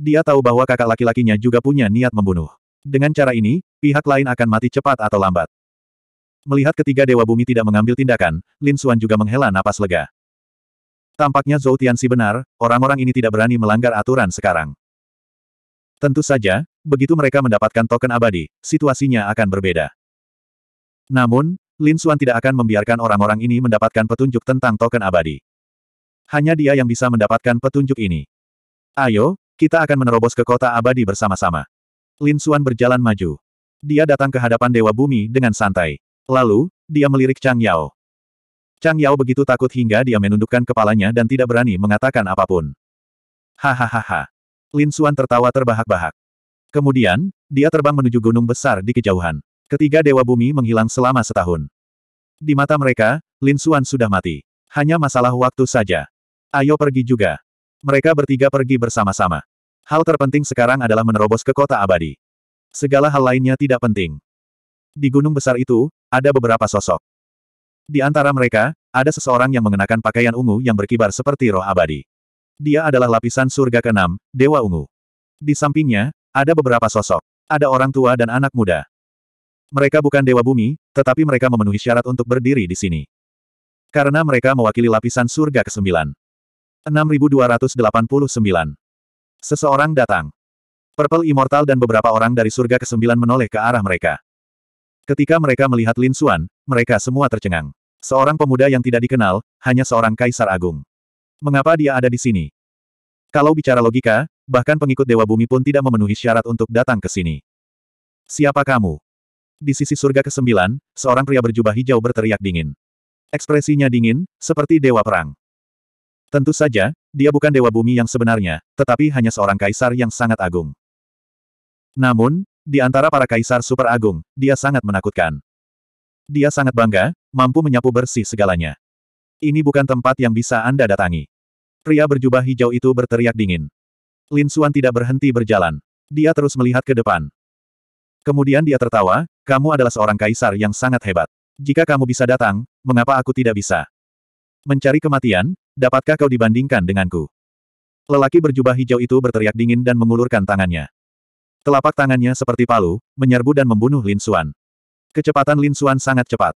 S1: Dia tahu bahwa kakak laki-lakinya juga punya niat membunuh. Dengan cara ini, pihak lain akan mati cepat atau lambat. Melihat ketiga Dewa Bumi tidak mengambil tindakan, Lin Xuan juga menghela napas lega. Tampaknya Zhou Tianxi benar, orang-orang ini tidak berani melanggar aturan sekarang. Tentu saja, begitu mereka mendapatkan token abadi, situasinya akan berbeda. Namun, Lin Suan tidak akan membiarkan orang-orang ini mendapatkan petunjuk tentang token abadi. Hanya dia yang bisa mendapatkan petunjuk ini. Ayo, kita akan menerobos ke kota abadi bersama-sama. Lin Suan berjalan maju. Dia datang ke hadapan Dewa Bumi dengan santai. Lalu, dia melirik Chang Yao. Chang Yao begitu takut hingga dia menundukkan kepalanya dan tidak berani mengatakan apapun. Hahaha. Lin Suan tertawa terbahak-bahak. Kemudian, dia terbang menuju gunung besar di kejauhan. Ketiga Dewa Bumi menghilang selama setahun. Di mata mereka, Lin Suan sudah mati. Hanya masalah waktu saja. Ayo pergi juga. Mereka bertiga pergi bersama-sama. Hal terpenting sekarang adalah menerobos ke kota abadi. Segala hal lainnya tidak penting. Di gunung besar itu, ada beberapa sosok. Di antara mereka, ada seseorang yang mengenakan pakaian ungu yang berkibar seperti roh abadi. Dia adalah lapisan surga keenam, Dewa Ungu. Di sampingnya, ada beberapa sosok. Ada orang tua dan anak muda. Mereka bukan dewa bumi, tetapi mereka memenuhi syarat untuk berdiri di sini. Karena mereka mewakili lapisan surga ke-9. 6289. Seseorang datang. Purple Immortal dan beberapa orang dari surga ke-9 menoleh ke arah mereka. Ketika mereka melihat Lin Xuan, mereka semua tercengang. Seorang pemuda yang tidak dikenal, hanya seorang kaisar agung. Mengapa dia ada di sini? Kalau bicara logika, bahkan pengikut Dewa Bumi pun tidak memenuhi syarat untuk datang ke sini. Siapa kamu? Di sisi surga ke-9, seorang pria berjubah hijau berteriak dingin. Ekspresinya dingin, seperti dewa perang. Tentu saja, dia bukan dewa bumi yang sebenarnya, tetapi hanya seorang kaisar yang sangat agung. Namun, di antara para kaisar super agung, dia sangat menakutkan. Dia sangat bangga, mampu menyapu bersih segalanya. Ini bukan tempat yang bisa Anda datangi. Pria berjubah hijau itu berteriak dingin. Lin Suan tidak berhenti berjalan. Dia terus melihat ke depan. Kemudian dia tertawa, kamu adalah seorang kaisar yang sangat hebat. Jika kamu bisa datang, mengapa aku tidak bisa? Mencari kematian, dapatkah kau dibandingkan denganku? Lelaki berjubah hijau itu berteriak dingin dan mengulurkan tangannya. Telapak tangannya seperti palu, menyerbu dan membunuh Lin Xuan. Kecepatan Lin Xuan sangat cepat.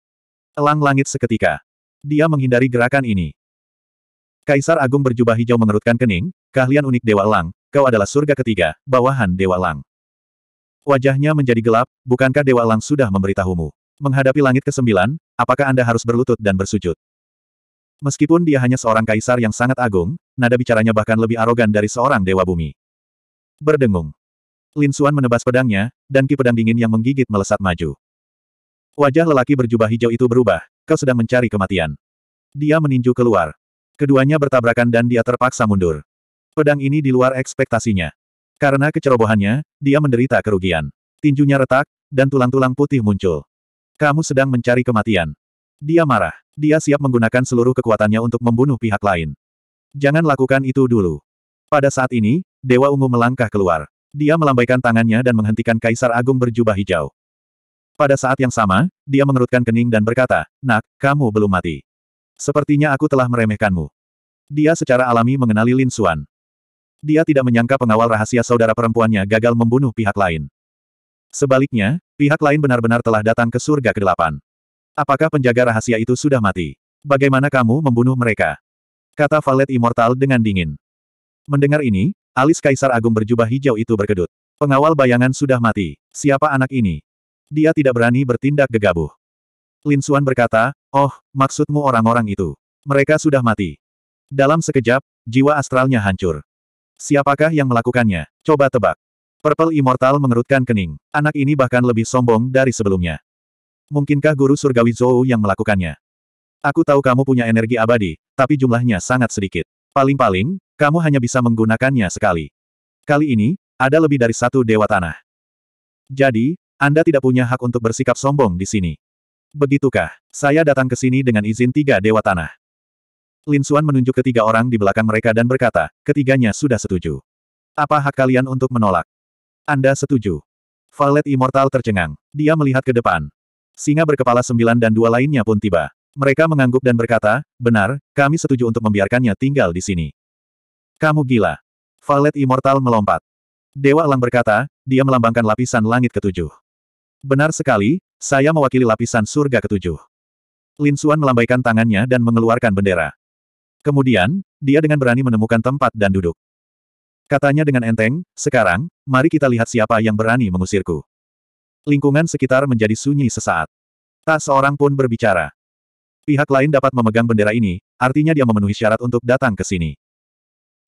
S1: Elang langit seketika. Dia menghindari gerakan ini. Kaisar Agung berjubah hijau mengerutkan kening, keahlian unik Dewa Elang, kau adalah surga ketiga, bawahan Dewa Elang. Wajahnya menjadi gelap, bukankah Dewa Lang sudah memberitahumu? Menghadapi langit ke-9, apakah Anda harus berlutut dan bersujud? Meskipun dia hanya seorang kaisar yang sangat agung, nada bicaranya bahkan lebih arogan dari seorang dewa bumi. Berdengung. Lin Xuan menebas pedangnya, dan ki pedang dingin yang menggigit melesat maju. Wajah lelaki berjubah hijau itu berubah, kau sedang mencari kematian. Dia meninju keluar. Keduanya bertabrakan dan dia terpaksa mundur. Pedang ini di luar ekspektasinya. Karena kecerobohannya, dia menderita kerugian. Tinjunya retak, dan tulang-tulang putih muncul. Kamu sedang mencari kematian. Dia marah. Dia siap menggunakan seluruh kekuatannya untuk membunuh pihak lain. Jangan lakukan itu dulu. Pada saat ini, Dewa Ungu melangkah keluar. Dia melambaikan tangannya dan menghentikan Kaisar Agung berjubah hijau. Pada saat yang sama, dia mengerutkan kening dan berkata, Nak, kamu belum mati. Sepertinya aku telah meremehkanmu. Dia secara alami mengenali Lin Suan. Dia tidak menyangka pengawal rahasia saudara perempuannya gagal membunuh pihak lain. Sebaliknya, pihak lain benar-benar telah datang ke surga ke-8. Apakah penjaga rahasia itu sudah mati? Bagaimana kamu membunuh mereka? Kata Valet Immortal dengan dingin. Mendengar ini, alis Kaisar Agung berjubah hijau itu berkedut. Pengawal bayangan sudah mati. Siapa anak ini? Dia tidak berani bertindak gegabah. Lin Suan berkata, Oh, maksudmu orang-orang itu. Mereka sudah mati. Dalam sekejap, jiwa astralnya hancur. Siapakah yang melakukannya? Coba tebak. Purple Immortal mengerutkan kening. Anak ini bahkan lebih sombong dari sebelumnya. Mungkinkah guru surgawi Zhou yang melakukannya? Aku tahu kamu punya energi abadi, tapi jumlahnya sangat sedikit. Paling-paling, kamu hanya bisa menggunakannya sekali. Kali ini, ada lebih dari satu dewa tanah. Jadi, Anda tidak punya hak untuk bersikap sombong di sini. Begitukah, saya datang ke sini dengan izin tiga dewa tanah. Lin Suan menunjuk ketiga orang di belakang mereka dan berkata, ketiganya sudah setuju. Apa hak kalian untuk menolak? Anda setuju. Valet Immortal tercengang. Dia melihat ke depan. Singa berkepala sembilan dan dua lainnya pun tiba. Mereka mengangguk dan berkata, benar, kami setuju untuk membiarkannya tinggal di sini. Kamu gila. Valet Immortal melompat. Dewa Elang berkata, dia melambangkan lapisan langit ketujuh. Benar sekali, saya mewakili lapisan surga ketujuh. Lin Suan melambaikan tangannya dan mengeluarkan bendera. Kemudian, dia dengan berani menemukan tempat dan duduk. Katanya dengan enteng, sekarang, mari kita lihat siapa yang berani mengusirku. Lingkungan sekitar menjadi sunyi sesaat. Tak seorang pun berbicara. Pihak lain dapat memegang bendera ini, artinya dia memenuhi syarat untuk datang ke sini.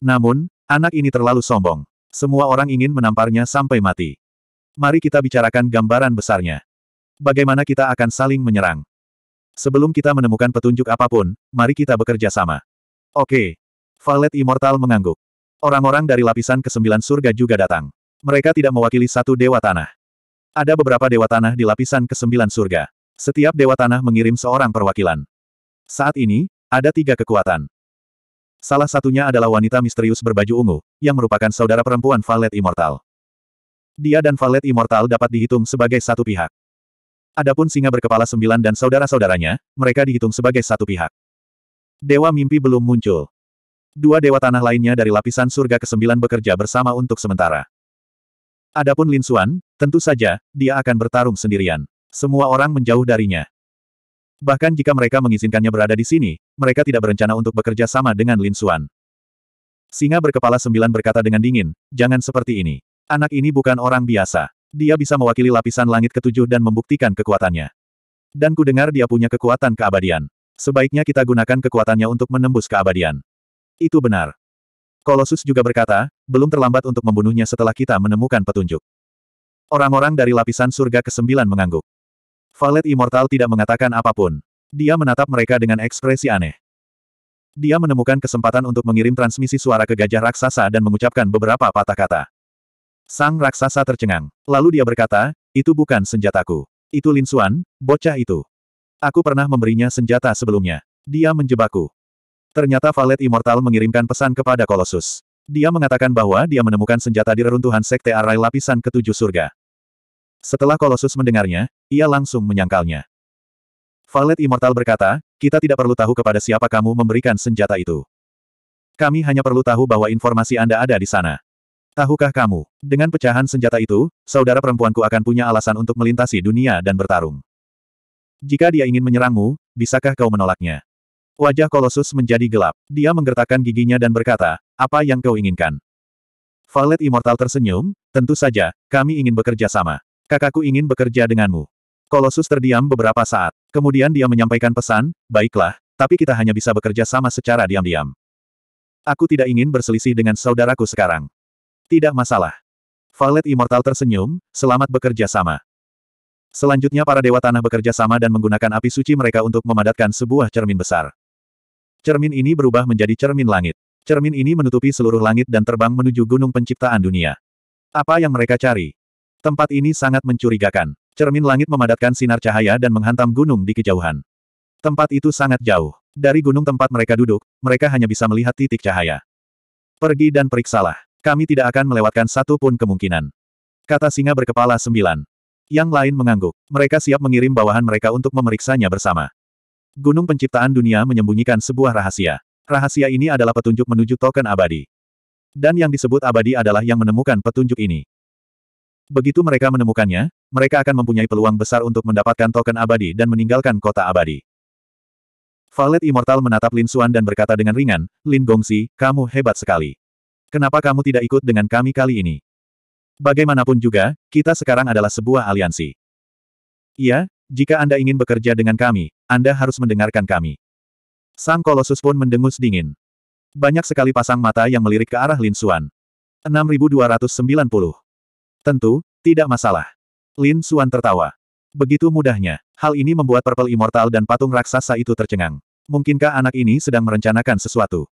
S1: Namun, anak ini terlalu sombong. Semua orang ingin menamparnya sampai mati. Mari kita bicarakan gambaran besarnya. Bagaimana kita akan saling menyerang. Sebelum kita menemukan petunjuk apapun, mari kita bekerja sama. Oke. Valet Immortal mengangguk. Orang-orang dari lapisan ke kesembilan surga juga datang. Mereka tidak mewakili satu dewa tanah. Ada beberapa dewa tanah di lapisan ke kesembilan surga. Setiap dewa tanah mengirim seorang perwakilan. Saat ini, ada tiga kekuatan. Salah satunya adalah wanita misterius berbaju ungu, yang merupakan saudara perempuan Valet Immortal. Dia dan Valet Immortal dapat dihitung sebagai satu pihak. Adapun singa berkepala sembilan dan saudara-saudaranya, mereka dihitung sebagai satu pihak. Dewa mimpi belum muncul. Dua dewa tanah lainnya dari lapisan surga ke-9 bekerja bersama untuk sementara. Adapun Lin Xuan, tentu saja, dia akan bertarung sendirian. Semua orang menjauh darinya. Bahkan jika mereka mengizinkannya berada di sini, mereka tidak berencana untuk bekerja sama dengan Lin Xuan. Singa berkepala sembilan berkata dengan dingin, jangan seperti ini. Anak ini bukan orang biasa. Dia bisa mewakili lapisan langit ketujuh dan membuktikan kekuatannya. Dan ku dengar dia punya kekuatan keabadian. Sebaiknya kita gunakan kekuatannya untuk menembus keabadian. Itu benar. Kolosus juga berkata, belum terlambat untuk membunuhnya setelah kita menemukan petunjuk. Orang-orang dari lapisan surga ke-9 mengangguk. Valet Immortal tidak mengatakan apapun. Dia menatap mereka dengan ekspresi aneh. Dia menemukan kesempatan untuk mengirim transmisi suara ke gajah raksasa dan mengucapkan beberapa patah kata. Sang raksasa tercengang. Lalu dia berkata, itu bukan senjataku. Itu Lin Xuan, bocah itu. Aku pernah memberinya senjata sebelumnya. Dia menjebakku. Ternyata Valet Immortal mengirimkan pesan kepada Kolosus. Dia mengatakan bahwa dia menemukan senjata di reruntuhan Sekte Arai Lapisan Ketujuh Surga. Setelah Kolosus mendengarnya, ia langsung menyangkalnya. Valet Immortal berkata, kita tidak perlu tahu kepada siapa kamu memberikan senjata itu. Kami hanya perlu tahu bahwa informasi Anda ada di sana. Tahukah kamu, dengan pecahan senjata itu, saudara perempuanku akan punya alasan untuk melintasi dunia dan bertarung. Jika dia ingin menyerangmu, bisakah kau menolaknya? Wajah Kolosus menjadi gelap. Dia menggertakkan giginya dan berkata, apa yang kau inginkan? Valet Immortal tersenyum, tentu saja, kami ingin bekerja sama. Kakakku ingin bekerja denganmu. Kolosus terdiam beberapa saat. Kemudian dia menyampaikan pesan, baiklah, tapi kita hanya bisa bekerja sama secara diam-diam. Aku tidak ingin berselisih dengan saudaraku sekarang. Tidak masalah. Valet Immortal tersenyum, selamat bekerja sama. Selanjutnya para dewa tanah bekerja sama dan menggunakan api suci mereka untuk memadatkan sebuah cermin besar. Cermin ini berubah menjadi cermin langit. Cermin ini menutupi seluruh langit dan terbang menuju gunung penciptaan dunia. Apa yang mereka cari? Tempat ini sangat mencurigakan. Cermin langit memadatkan sinar cahaya dan menghantam gunung di kejauhan. Tempat itu sangat jauh. Dari gunung tempat mereka duduk, mereka hanya bisa melihat titik cahaya. Pergi dan periksalah. Kami tidak akan melewatkan satu pun kemungkinan. Kata singa berkepala sembilan. Yang lain mengangguk. Mereka siap mengirim bawahan mereka untuk memeriksanya bersama. Gunung penciptaan dunia menyembunyikan sebuah rahasia. Rahasia ini adalah petunjuk menuju token abadi. Dan yang disebut abadi adalah yang menemukan petunjuk ini. Begitu mereka menemukannya, mereka akan mempunyai peluang besar untuk mendapatkan token abadi dan meninggalkan kota abadi. Valet Immortal menatap Lin Xuan dan berkata dengan ringan, Lin Gongxi, kamu hebat sekali. Kenapa kamu tidak ikut dengan kami kali ini? Bagaimanapun juga, kita sekarang adalah sebuah aliansi. Iya, jika Anda ingin bekerja dengan kami, Anda harus mendengarkan kami. Sang Kolosus pun mendengus dingin. Banyak sekali pasang mata yang melirik ke arah Lin Xuan. 6290. Tentu, tidak masalah. Lin Xuan tertawa. Begitu mudahnya, hal ini membuat Purple Immortal dan patung raksasa itu tercengang. Mungkinkah anak ini sedang merencanakan sesuatu?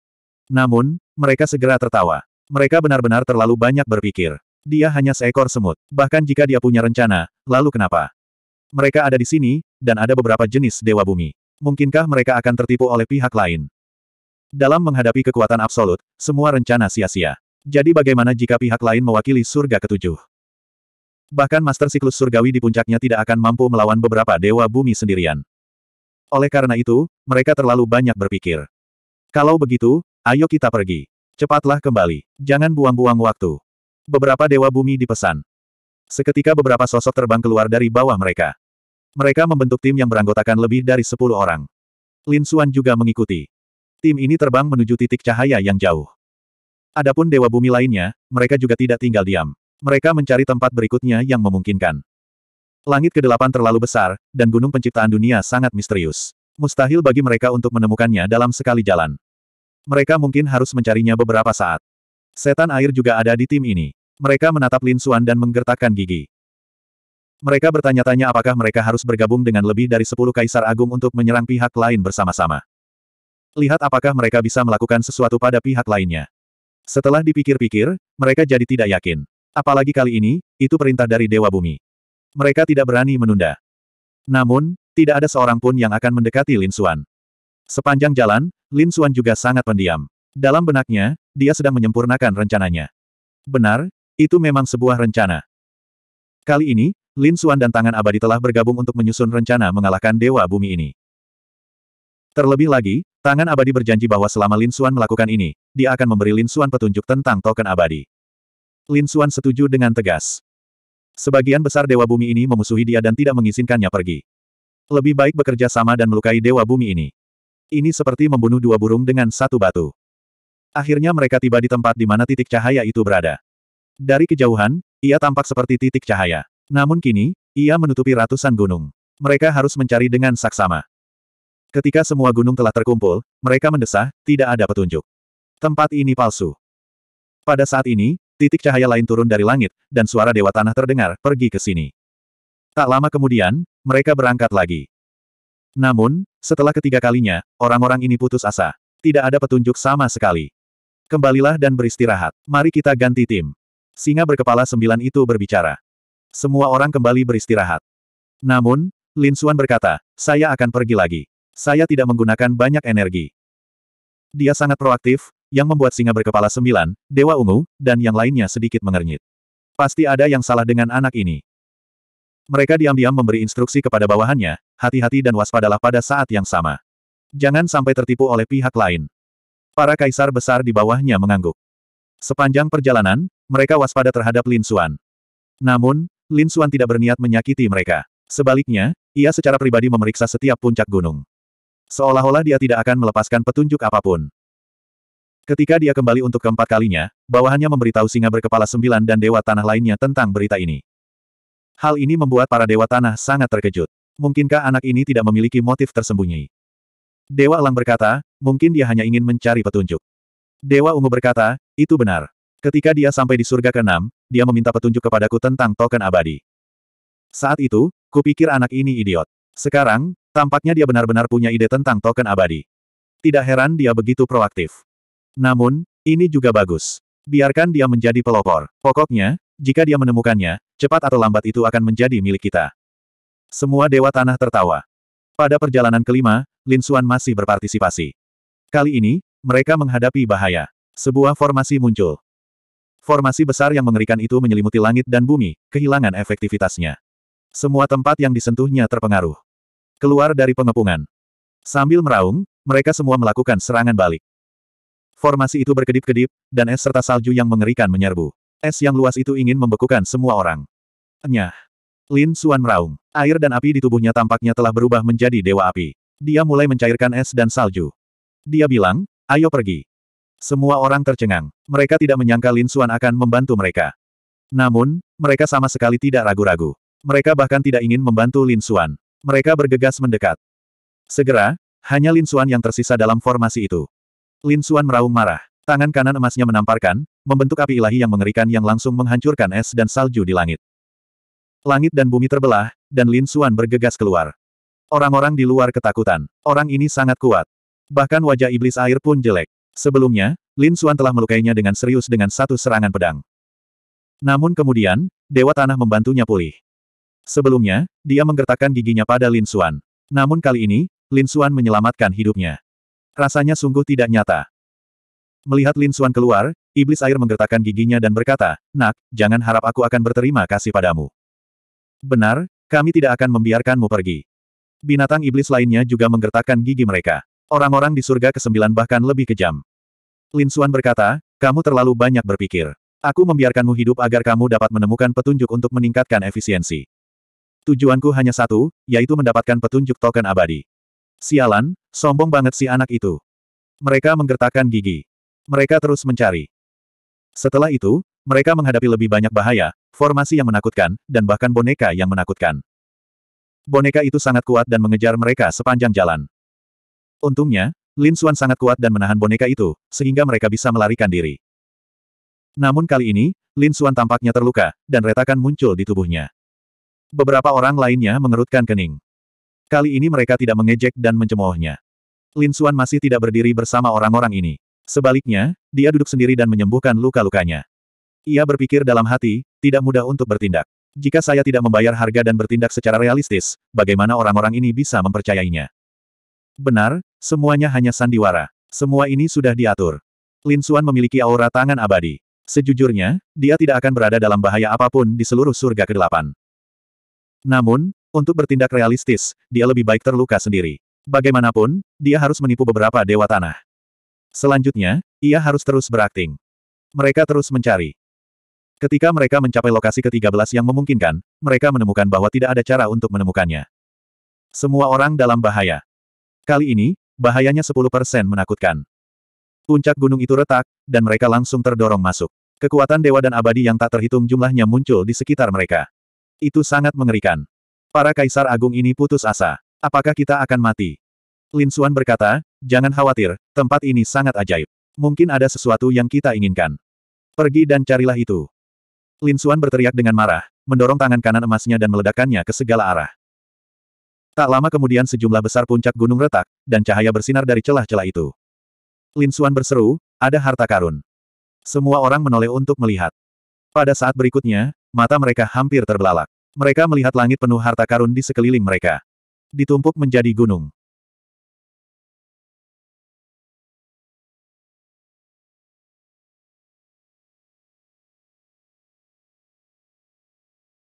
S1: Namun, mereka segera tertawa. Mereka benar-benar terlalu banyak berpikir dia hanya seekor semut. Bahkan jika dia punya rencana, lalu kenapa? Mereka ada di sini, dan ada beberapa jenis dewa bumi. Mungkinkah mereka akan tertipu oleh pihak lain? Dalam menghadapi kekuatan absolut, semua rencana sia-sia. Jadi bagaimana jika pihak lain mewakili surga ketujuh? Bahkan master siklus surgawi di puncaknya tidak akan mampu melawan beberapa dewa bumi sendirian. Oleh karena itu, mereka terlalu banyak berpikir. Kalau begitu, ayo kita pergi. Cepatlah kembali. Jangan buang-buang waktu. Beberapa dewa bumi dipesan. Seketika beberapa sosok terbang keluar dari bawah mereka. Mereka membentuk tim yang beranggotakan lebih dari sepuluh orang. Lin Xuan juga mengikuti. Tim ini terbang menuju titik cahaya yang jauh. Adapun dewa bumi lainnya, mereka juga tidak tinggal diam. Mereka mencari tempat berikutnya yang memungkinkan. Langit ke kedelapan terlalu besar, dan gunung penciptaan dunia sangat misterius. Mustahil bagi mereka untuk menemukannya dalam sekali jalan. Mereka mungkin harus mencarinya beberapa saat. Setan air juga ada di tim ini. Mereka menatap Lin Xuan dan menggertakkan gigi. Mereka bertanya-tanya apakah mereka harus bergabung dengan lebih dari sepuluh kaisar agung untuk menyerang pihak lain bersama-sama. Lihat apakah mereka bisa melakukan sesuatu pada pihak lainnya. Setelah dipikir-pikir, mereka jadi tidak yakin. Apalagi kali ini, itu perintah dari Dewa Bumi. Mereka tidak berani menunda. Namun, tidak ada seorang pun yang akan mendekati Lin Xuan. Sepanjang jalan, Lin Xuan juga sangat pendiam. Dalam benaknya, dia sedang menyempurnakan rencananya. Benar, itu memang sebuah rencana. Kali ini, Lin Suan dan tangan abadi telah bergabung untuk menyusun rencana mengalahkan Dewa Bumi ini. Terlebih lagi, tangan abadi berjanji bahwa selama Lin Suan melakukan ini, dia akan memberi Lin Suan petunjuk tentang token abadi. Lin Suan setuju dengan tegas. Sebagian besar Dewa Bumi ini memusuhi dia dan tidak mengizinkannya pergi. Lebih baik bekerja sama dan melukai Dewa Bumi ini. Ini seperti membunuh dua burung dengan satu batu. Akhirnya mereka tiba di tempat di mana titik cahaya itu berada. Dari kejauhan, ia tampak seperti titik cahaya. Namun kini, ia menutupi ratusan gunung. Mereka harus mencari dengan saksama. Ketika semua gunung telah terkumpul, mereka mendesah, tidak ada petunjuk. Tempat ini palsu. Pada saat ini, titik cahaya lain turun dari langit, dan suara dewa tanah terdengar, pergi ke sini. Tak lama kemudian, mereka berangkat lagi. Namun, setelah ketiga kalinya, orang-orang ini putus asa. Tidak ada petunjuk sama sekali. Kembalilah dan beristirahat. Mari kita ganti tim. Singa berkepala sembilan itu berbicara. Semua orang kembali beristirahat. Namun, Lin Suan berkata, saya akan pergi lagi. Saya tidak menggunakan banyak energi. Dia sangat proaktif, yang membuat singa berkepala sembilan, Dewa Ungu, dan yang lainnya sedikit mengernyit. Pasti ada yang salah dengan anak ini. Mereka diam-diam memberi instruksi kepada bawahannya, hati-hati dan waspadalah pada saat yang sama. Jangan sampai tertipu oleh pihak lain. Para kaisar besar di bawahnya mengangguk. Sepanjang perjalanan, mereka waspada terhadap Lin Xuan. Namun, Lin Xuan tidak berniat menyakiti mereka. Sebaliknya, ia secara pribadi memeriksa setiap puncak gunung. Seolah-olah dia tidak akan melepaskan petunjuk apapun. Ketika dia kembali untuk keempat kalinya, bawahannya memberitahu singa berkepala sembilan dan dewa tanah lainnya tentang berita ini. Hal ini membuat para dewa tanah sangat terkejut. Mungkinkah anak ini tidak memiliki motif tersembunyi? Dewa Elang berkata, mungkin dia hanya ingin mencari petunjuk. Dewa Ungu berkata, itu benar. Ketika dia sampai di surga ke-6, dia meminta petunjuk kepadaku tentang token abadi. Saat itu, kupikir anak ini idiot. Sekarang, tampaknya dia benar-benar punya ide tentang token abadi. Tidak heran dia begitu proaktif. Namun, ini juga bagus. Biarkan dia menjadi pelopor. Pokoknya, jika dia menemukannya, cepat atau lambat itu akan menjadi milik kita. Semua dewa tanah tertawa. Pada perjalanan kelima, Lin Xuan masih berpartisipasi. Kali ini, mereka menghadapi bahaya. Sebuah formasi muncul. Formasi besar yang mengerikan itu menyelimuti langit dan bumi, kehilangan efektivitasnya. Semua tempat yang disentuhnya terpengaruh. Keluar dari pengepungan. Sambil meraung, mereka semua melakukan serangan balik. Formasi itu berkedip-kedip, dan es serta salju yang mengerikan menyerbu. Es yang luas itu ingin membekukan semua orang. Nyah. Lin Suan meraung. Air dan api di tubuhnya tampaknya telah berubah menjadi dewa api. Dia mulai mencairkan es dan salju. Dia bilang, ayo pergi. Semua orang tercengang. Mereka tidak menyangka Lin Xuan akan membantu mereka. Namun, mereka sama sekali tidak ragu-ragu. Mereka bahkan tidak ingin membantu Lin Xuan. Mereka bergegas mendekat. Segera, hanya Lin Xuan yang tersisa dalam formasi itu. Lin Xuan meraung marah. Tangan kanan emasnya menamparkan, membentuk api ilahi yang mengerikan yang langsung menghancurkan es dan salju di langit. Langit dan bumi terbelah, dan Lin Xuan bergegas keluar. Orang-orang di luar ketakutan. Orang ini sangat kuat. Bahkan wajah iblis air pun jelek. Sebelumnya, Lin Xuan telah melukainya dengan serius dengan satu serangan pedang. Namun kemudian, Dewa Tanah membantunya pulih. Sebelumnya, dia menggertakkan giginya pada Lin Xuan. Namun kali ini, Lin Xuan menyelamatkan hidupnya. Rasanya sungguh tidak nyata. Melihat Lin Xuan keluar, iblis air menggertakkan giginya dan berkata, Nak, jangan harap aku akan berterima kasih padamu. Benar, kami tidak akan membiarkanmu pergi. Binatang iblis lainnya juga menggertakkan gigi mereka. Orang-orang di surga ke-9 bahkan lebih kejam. Lin Suan berkata, kamu terlalu banyak berpikir. Aku membiarkanmu hidup agar kamu dapat menemukan petunjuk untuk meningkatkan efisiensi. Tujuanku hanya satu, yaitu mendapatkan petunjuk token abadi. Sialan, sombong banget si anak itu. Mereka menggertakkan gigi. Mereka terus mencari. Setelah itu, mereka menghadapi lebih banyak bahaya, formasi yang menakutkan, dan bahkan boneka yang menakutkan. Boneka itu sangat kuat dan mengejar mereka sepanjang jalan. Untungnya, Lin Xuan sangat kuat dan menahan boneka itu, sehingga mereka bisa melarikan diri. Namun kali ini, Lin Xuan tampaknya terluka, dan retakan muncul di tubuhnya. Beberapa orang lainnya mengerutkan kening. Kali ini mereka tidak mengejek dan mencemoohnya. Lin Xuan masih tidak berdiri bersama orang-orang ini. Sebaliknya, dia duduk sendiri dan menyembuhkan luka-lukanya. Ia berpikir dalam hati, tidak mudah untuk bertindak. Jika saya tidak membayar harga dan bertindak secara realistis, bagaimana orang-orang ini bisa mempercayainya? Benar, Semuanya hanya sandiwara. Semua ini sudah diatur. Lin Suan memiliki aura tangan abadi. Sejujurnya, dia tidak akan berada dalam bahaya apapun di seluruh surga ke-8. Namun, untuk bertindak realistis, dia lebih baik terluka sendiri. Bagaimanapun, dia harus menipu beberapa dewa tanah. Selanjutnya, ia harus terus berakting. Mereka terus mencari. Ketika mereka mencapai lokasi ke-13 yang memungkinkan, mereka menemukan bahwa tidak ada cara untuk menemukannya. Semua orang dalam bahaya. Kali ini, Bahayanya 10% menakutkan. Puncak gunung itu retak, dan mereka langsung terdorong masuk. Kekuatan dewa dan abadi yang tak terhitung jumlahnya muncul di sekitar mereka. Itu sangat mengerikan. Para kaisar agung ini putus asa. Apakah kita akan mati? Lin Xuan berkata, jangan khawatir, tempat ini sangat ajaib. Mungkin ada sesuatu yang kita inginkan. Pergi dan carilah itu. Lin Xuan berteriak dengan marah, mendorong tangan kanan emasnya dan meledakkannya ke segala arah. Tak lama kemudian sejumlah besar puncak gunung retak, dan cahaya bersinar dari celah-celah itu. Lin Suan berseru, ada harta karun. Semua orang menoleh untuk melihat. Pada saat berikutnya, mata mereka hampir terbelalak. Mereka melihat langit penuh harta karun di sekeliling mereka. Ditumpuk menjadi gunung.